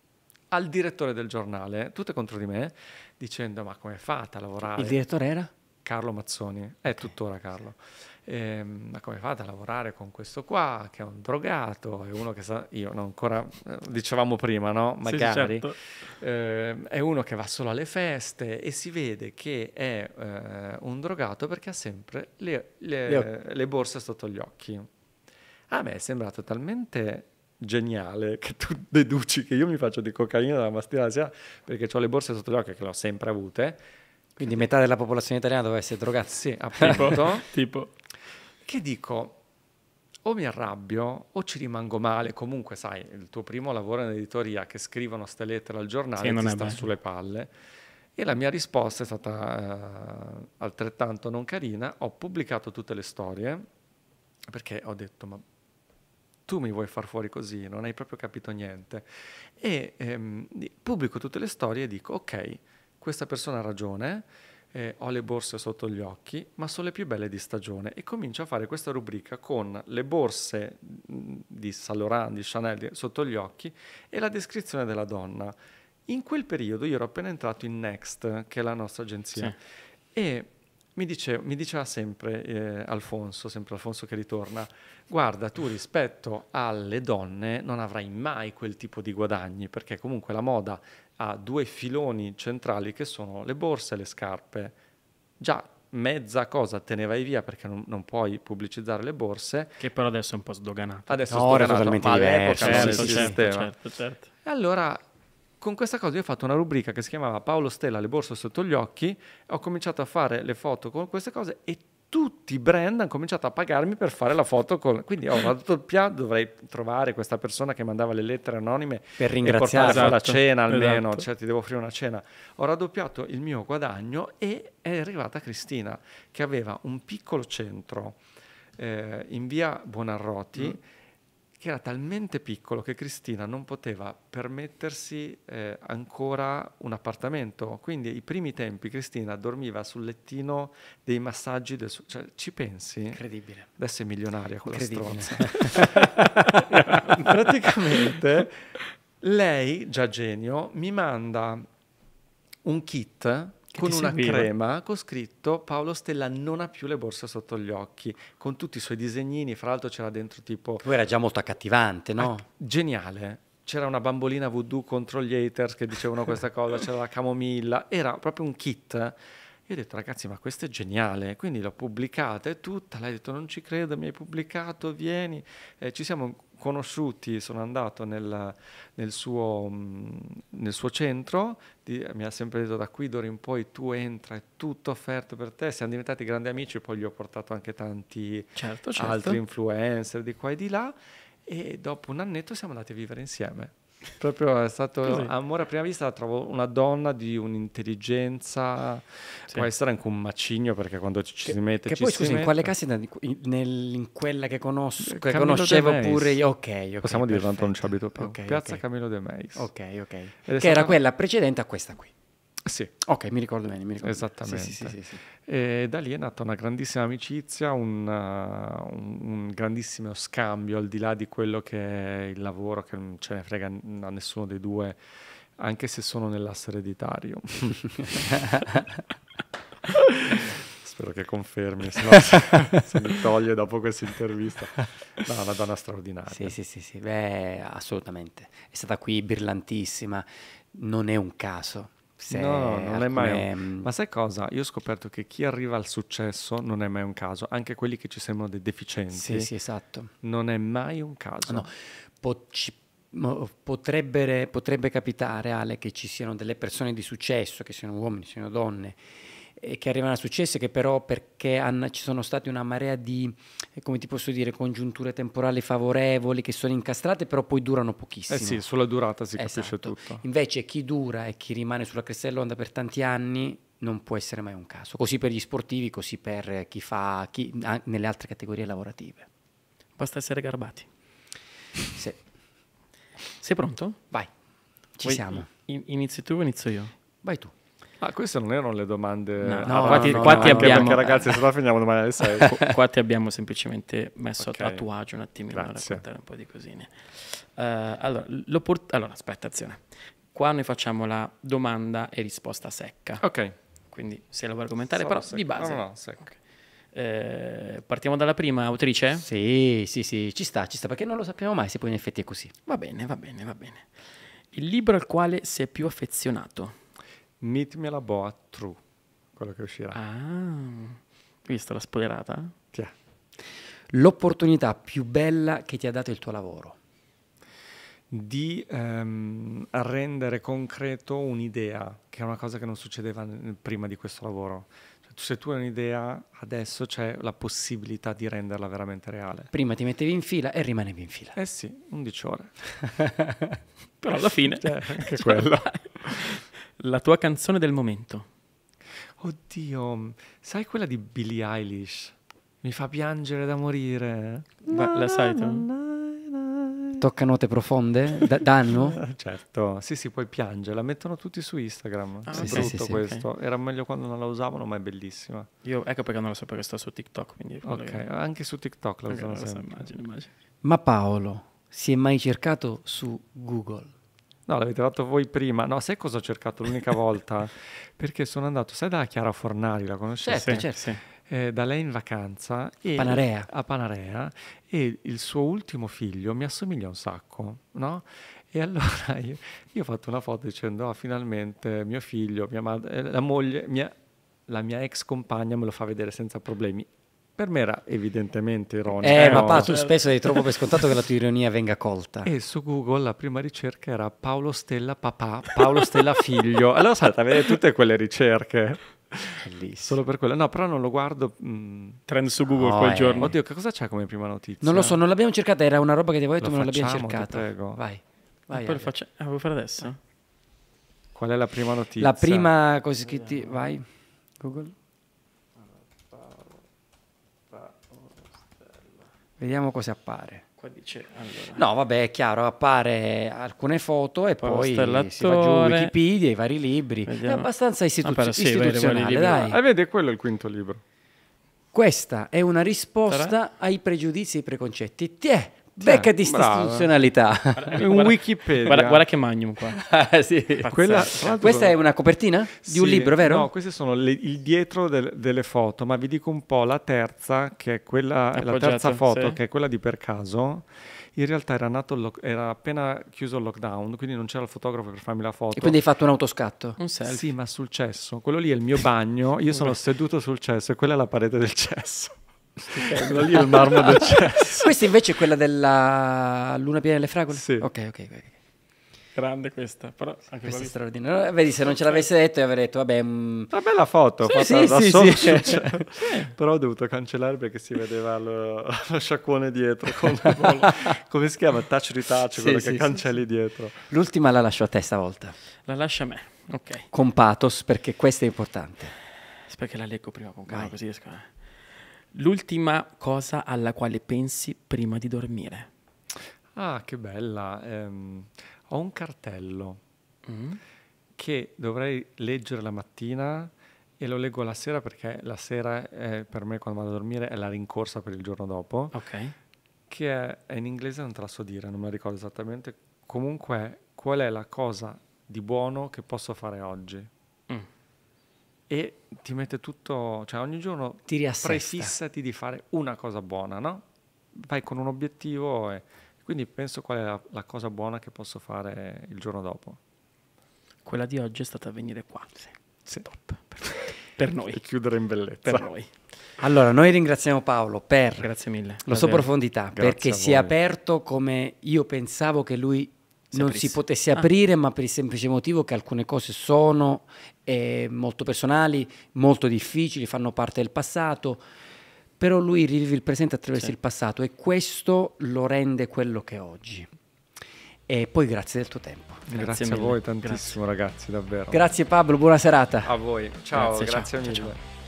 al direttore del giornale, tutte contro di me, dicendo ma come fate a lavorare? Il direttore era? Carlo Mazzoni, è okay. tuttora Carlo. Eh, ma come fate a lavorare con questo qua che è un drogato, è uno che sa, io non ancora, eh, dicevamo prima, no? Magari, sì, certo. eh, è uno che va solo alle feste e si vede che è eh, un drogato perché ha sempre le, le, le, le borse sotto gli occhi. A me è sembrato talmente geniale che tu deduci che io mi faccio di cocaina dalla mattina alla sera perché ho le borse sotto gli occhi che le ho sempre avute. Quindi metà della popolazione italiana doveva essere drogata. Sì, appunto. tipo. Che dico, o mi arrabbio o ci rimango male. Comunque, sai, il tuo primo lavoro in editoria che scrivono ste lettere al giornale sì, non ti sta bello. sulle palle. E la mia risposta è stata eh, altrettanto non carina. Ho pubblicato tutte le storie perché ho detto, ma tu mi vuoi far fuori così, non hai proprio capito niente. E ehm, pubblico tutte le storie e dico, ok, questa persona ha ragione, eh, ho le borse sotto gli occhi, ma sono le più belle di stagione e comincio a fare questa rubrica con le borse mm, di Saint Laurent, di Chanel sotto gli occhi e la descrizione della donna. In quel periodo io ero appena entrato in Next, che è la nostra agenzia, sì. e mi, dice, mi diceva sempre eh, Alfonso, sempre Alfonso che ritorna, guarda tu rispetto alle donne non avrai mai quel tipo di guadagni, perché comunque la moda ha due filoni centrali che sono le borse e le scarpe. Già mezza cosa te ne vai via perché non, non, puoi pubblicizzare le borse. Che però adesso è un po' sdoganata. Adesso no, è sdoganata, totalmente diverso. Certo, certo, certo, certo. allora con questa cosa io ho fatto una rubrica che si chiamava Paolo Stella, le borse sotto gli occhi, ho cominciato a fare le foto con queste cose e tutti i brand hanno cominciato a pagarmi per fare la foto con... Quindi ho raddoppiato, dovrei trovare questa persona che mandava le lettere anonime per ringraziarla per esatto. la cena almeno, esatto. cioè ti devo offrire una cena. Ho raddoppiato il mio guadagno e è arrivata Cristina che aveva un piccolo centro eh, in via Buonarroti. Mm che era talmente piccolo che Cristina non poteva permettersi eh, ancora un appartamento. Quindi i primi tempi Cristina dormiva sul lettino dei massaggi del suo... Cioè, ci pensi? Incredibile. Adesso è milionaria quella stronza. Praticamente lei, già genio, mi manda un kit con una seguiva. crema con scritto Paolo Stella non ha più le borse sotto gli occhi, con tutti i suoi disegnini, fra l'altro c'era dentro tipo... Poi era già molto accattivante, no? Ah, geniale. C'era una bambolina voodoo contro gli haters che dicevano questa cosa, c'era la camomilla, era proprio un kit. Io ho detto ragazzi ma questo è geniale, quindi l'ho pubblicata, è tutta, lei ha detto non ci credo, mi hai pubblicato, vieni, eh, ci siamo conosciuti, sono andato nel, nel, suo, mm, nel suo, centro, di, mi ha sempre detto da qui d'ora in poi tu entra, è tutto offerto per te, siamo diventati grandi amici, poi gli ho portato anche tanti certo, certo. altri influencer di qua e di là e dopo un annetto siamo andati a vivere insieme. Proprio è stato Così. amore a prima vista, la trovo una donna di un'intelligenza, sì. può essere anche un macigno perché quando ci che, si mette... Che ci poi scusa mette. in quale casa In, quella che, conosco, eh, che conoscevo pure io, ok. okay Possiamo dire tanto non ci abito più. Okay, Piazza okay. Camillo De Meis. Ok, ok. Che era quella precedente a questa qui. Sì. Ok, mi ricordo bene. Mi ricordo Esattamente. Bene. Sì, sì, sì, e da lì è nata una grandissima amicizia, un, uh, un, un, grandissimo scambio al di là di quello che è il lavoro, che non ce ne frega a nessuno dei due, anche se sono nell'asse ereditario. Spero che confermi, se no se, se mi toglie dopo questa intervista. No, una donna straordinaria. Sì, sì, sì, sì. Beh, assolutamente. È stata qui brillantissima, non è un caso se no, no, non è mai. Un... Mm, Ma sai cosa? Io ho scoperto che chi arriva al successo non è mai un caso, anche quelli che ci sembrano dei deficienti. Sì, sì, esatto. Non è mai un caso. No, po- ci potrebbe, potrebbe capitare, Ale, che ci siano delle persone di successo, che siano uomini, siano donne, eh, che arrivano a successo che però perché hanno, ci sono state una marea di, eh, come ti posso dire, congiunture temporali favorevoli che sono incastrate, però poi durano pochissimo. Eh sì, sulla durata si esatto. capisce tutto. Invece chi dura e chi rimane sulla cresta dell'onda per tanti anni non può essere mai un caso, così per gli sportivi, così per chi fa, chi, nelle altre categorie lavorative. Basta essere garbati. Sì. Sei pronto? Vai, ci Vuoi siamo. inizi tu o inizio io? Vai tu. Ah, queste non erano le domande. No, ah, no, qua ti, no, qua ti abbiamo. Perché, ragazzi, se no finiamo domani alle 6. qua ti abbiamo semplicemente messo okay. a tatuaggio un attimino Grazie. a raccontare un po' di cosine. Uh, allora, port- allora, aspetta, azione. Qua noi facciamo la domanda e risposta secca. Ok. Quindi se la vuoi argomentare, Solo però secca. di base. No, no, secca. Okay. Eh, partiamo dalla prima autrice? Sì, sì, sì, ci sta, ci sta, perché non lo sappiamo mai se poi in effetti è così. Va bene, va bene, va bene. Il libro al quale sei più affezionato? Meet Me alla Boa True, quello che uscirà. Ah, visto la spoilerata? Sì. L'opportunità più bella che ti ha dato il tuo lavoro? Di ehm, rendere concreto un'idea, che è una cosa che non succedeva prima di questo lavoro cioè, se tu hai un'idea, adesso c'è la possibilità di renderla veramente reale. Prima ti mettevi in fila e rimanevi in fila. Eh sì, 11 ore. Però alla fine... Cioè, anche cioè, quello. La tua canzone del momento. Oddio, sai quella di Billie Eilish? Mi fa piangere da morire. Ma la sai tu? Tocca note profonde? Da- danno? certo, sì sì, puoi piangere. la mettono tutti su Instagram. Ah, è brutto sì, sì, questo. Okay. Era meglio quando non la usavano, ma è bellissima. Io ecco perché non la so perché sta su TikTok. ok, che... anche su TikTok la okay, usano so, immagino, immagino. Ma Paolo, si è mai cercato su Google? No, l'avete fatto voi prima. No, sai cosa ho cercato l'unica volta? Perché sono andato, sai da Chiara Fornari, la conoscete? Certo, certo. Sì. Eh, da lei in vacanza E Panarea. a Panarea e il suo ultimo figlio mi assomiglia un sacco, no? E allora io, io ho fatto una foto dicendo, oh, finalmente mio figlio, mia madre, eh, la moglie, mia, la mia ex compagna me lo fa vedere senza problemi per me era evidentemente ironico. Eh, eh ma eh, no, pa, tu spesso dai troppo per scontato che la tua ironia venga colta. E su Google la prima ricerca era Paolo Stella papà, Paolo Stella figlio. Allora salta a vedere tutte quelle ricerche. Bellissimo. Solo per quello. No, però non lo guardo. Mh. Mm. Trend su Google no, ah, quel eh. giorno. Oddio, che cosa c'è come prima notizia? Non lo so, non l'abbiamo cercata, era una roba che ti avevo detto, ma non l'abbiamo cercata. Prego. Vai. Vai. E poi faccio... Ah, eh, vuoi fare adesso? Qual è la prima notizia? La prima cosa che ti... Vai. Google. Vediamo cosa appare. Dice, allora. No, vabbè, è chiaro, appare alcune foto e poi, poi si fa giù Wikipedia, i vari libri. Vediamo. È abbastanza istituzio- ah, sì, istituzionale, dai. Ah, vedi, quello è il quinto libro. Questa è una risposta Sarà? ai pregiudizi e ai preconcetti. Tiè, Becca di istituzionalità. un Wikipedia. Guarda, guarda, che magnum qua. ah, sì. Quella, questa è una copertina sì, di un libro, vero? No, queste sono le, il dietro del, delle foto, ma vi dico un po' la terza, che è quella, la terza foto, sì. che è quella di per caso. In realtà era, nato lo- era appena chiuso il lockdown, quindi non c'era il fotografo per farmi la foto. E quindi hai fatto un autoscatto? Un selfie. Sì, ma sul cesso. Quello lì è il mio bagno, io sono seduto sul cesso e quella è la parete del cesso. Stupendo, lì è il marmo del cesso. Questa invece è quella della luna piena delle fragole? Sì. Ok, ok, ok. Grande questa, però anche questa è straordinaria. Vedi, se non ce l'avessi detto, io avrei detto, vabbè... Mh... Mm, Una bella foto, sì, sì, da sì, sì. Cioè, però ho dovuto cancellare perché si vedeva lo, lo sciacquone dietro, con, con, come si chiama? Touch ritouch, sì, quello sì, che cancelli dietro. L'ultima la lascio a te stavolta. La lascio a me, ok. Con pathos, perché questa è importante. Aspetta che la leggo prima con calma, così riesco a... L'ultima cosa alla quale pensi prima di dormire. Ah, che bella. Um, ho un cartello mm. che dovrei leggere la mattina e lo leggo la sera perché la sera è, eh, per me quando vado a dormire è la rincorsa per il giorno dopo. Ok. Che è, è in inglese, non te la so dire, non me la ricordo esattamente. Comunque, qual è la cosa di buono che posso fare oggi? e ti mette tutto, cioè ogni giorno ti riassesta. prefissati di fare una cosa buona, no? Vai con un obiettivo e quindi penso qual è la, la cosa buona che posso fare il giorno dopo. Quella di oggi è stata venire qua. Sì. sì. Top. per noi. E chiudere in bellezza. Per noi. Allora, noi ringraziamo Paolo per mille. la sua profondità, Grazie perché si è aperto come io pensavo che lui non si potesse ah. aprire, ah. ma per il semplice motivo che alcune cose sono eh, molto personali, molto difficili, fanno parte del passato. Però lui rivive il presente attraverso sì. il passato e questo lo rende quello che è oggi. E poi grazie del tuo tempo. Grazie, grazie a voi tantissimo grazie. ragazzi, davvero. Grazie Pablo, buona serata. A voi, ciao, grazie, grazie ciao, ciao, ciao.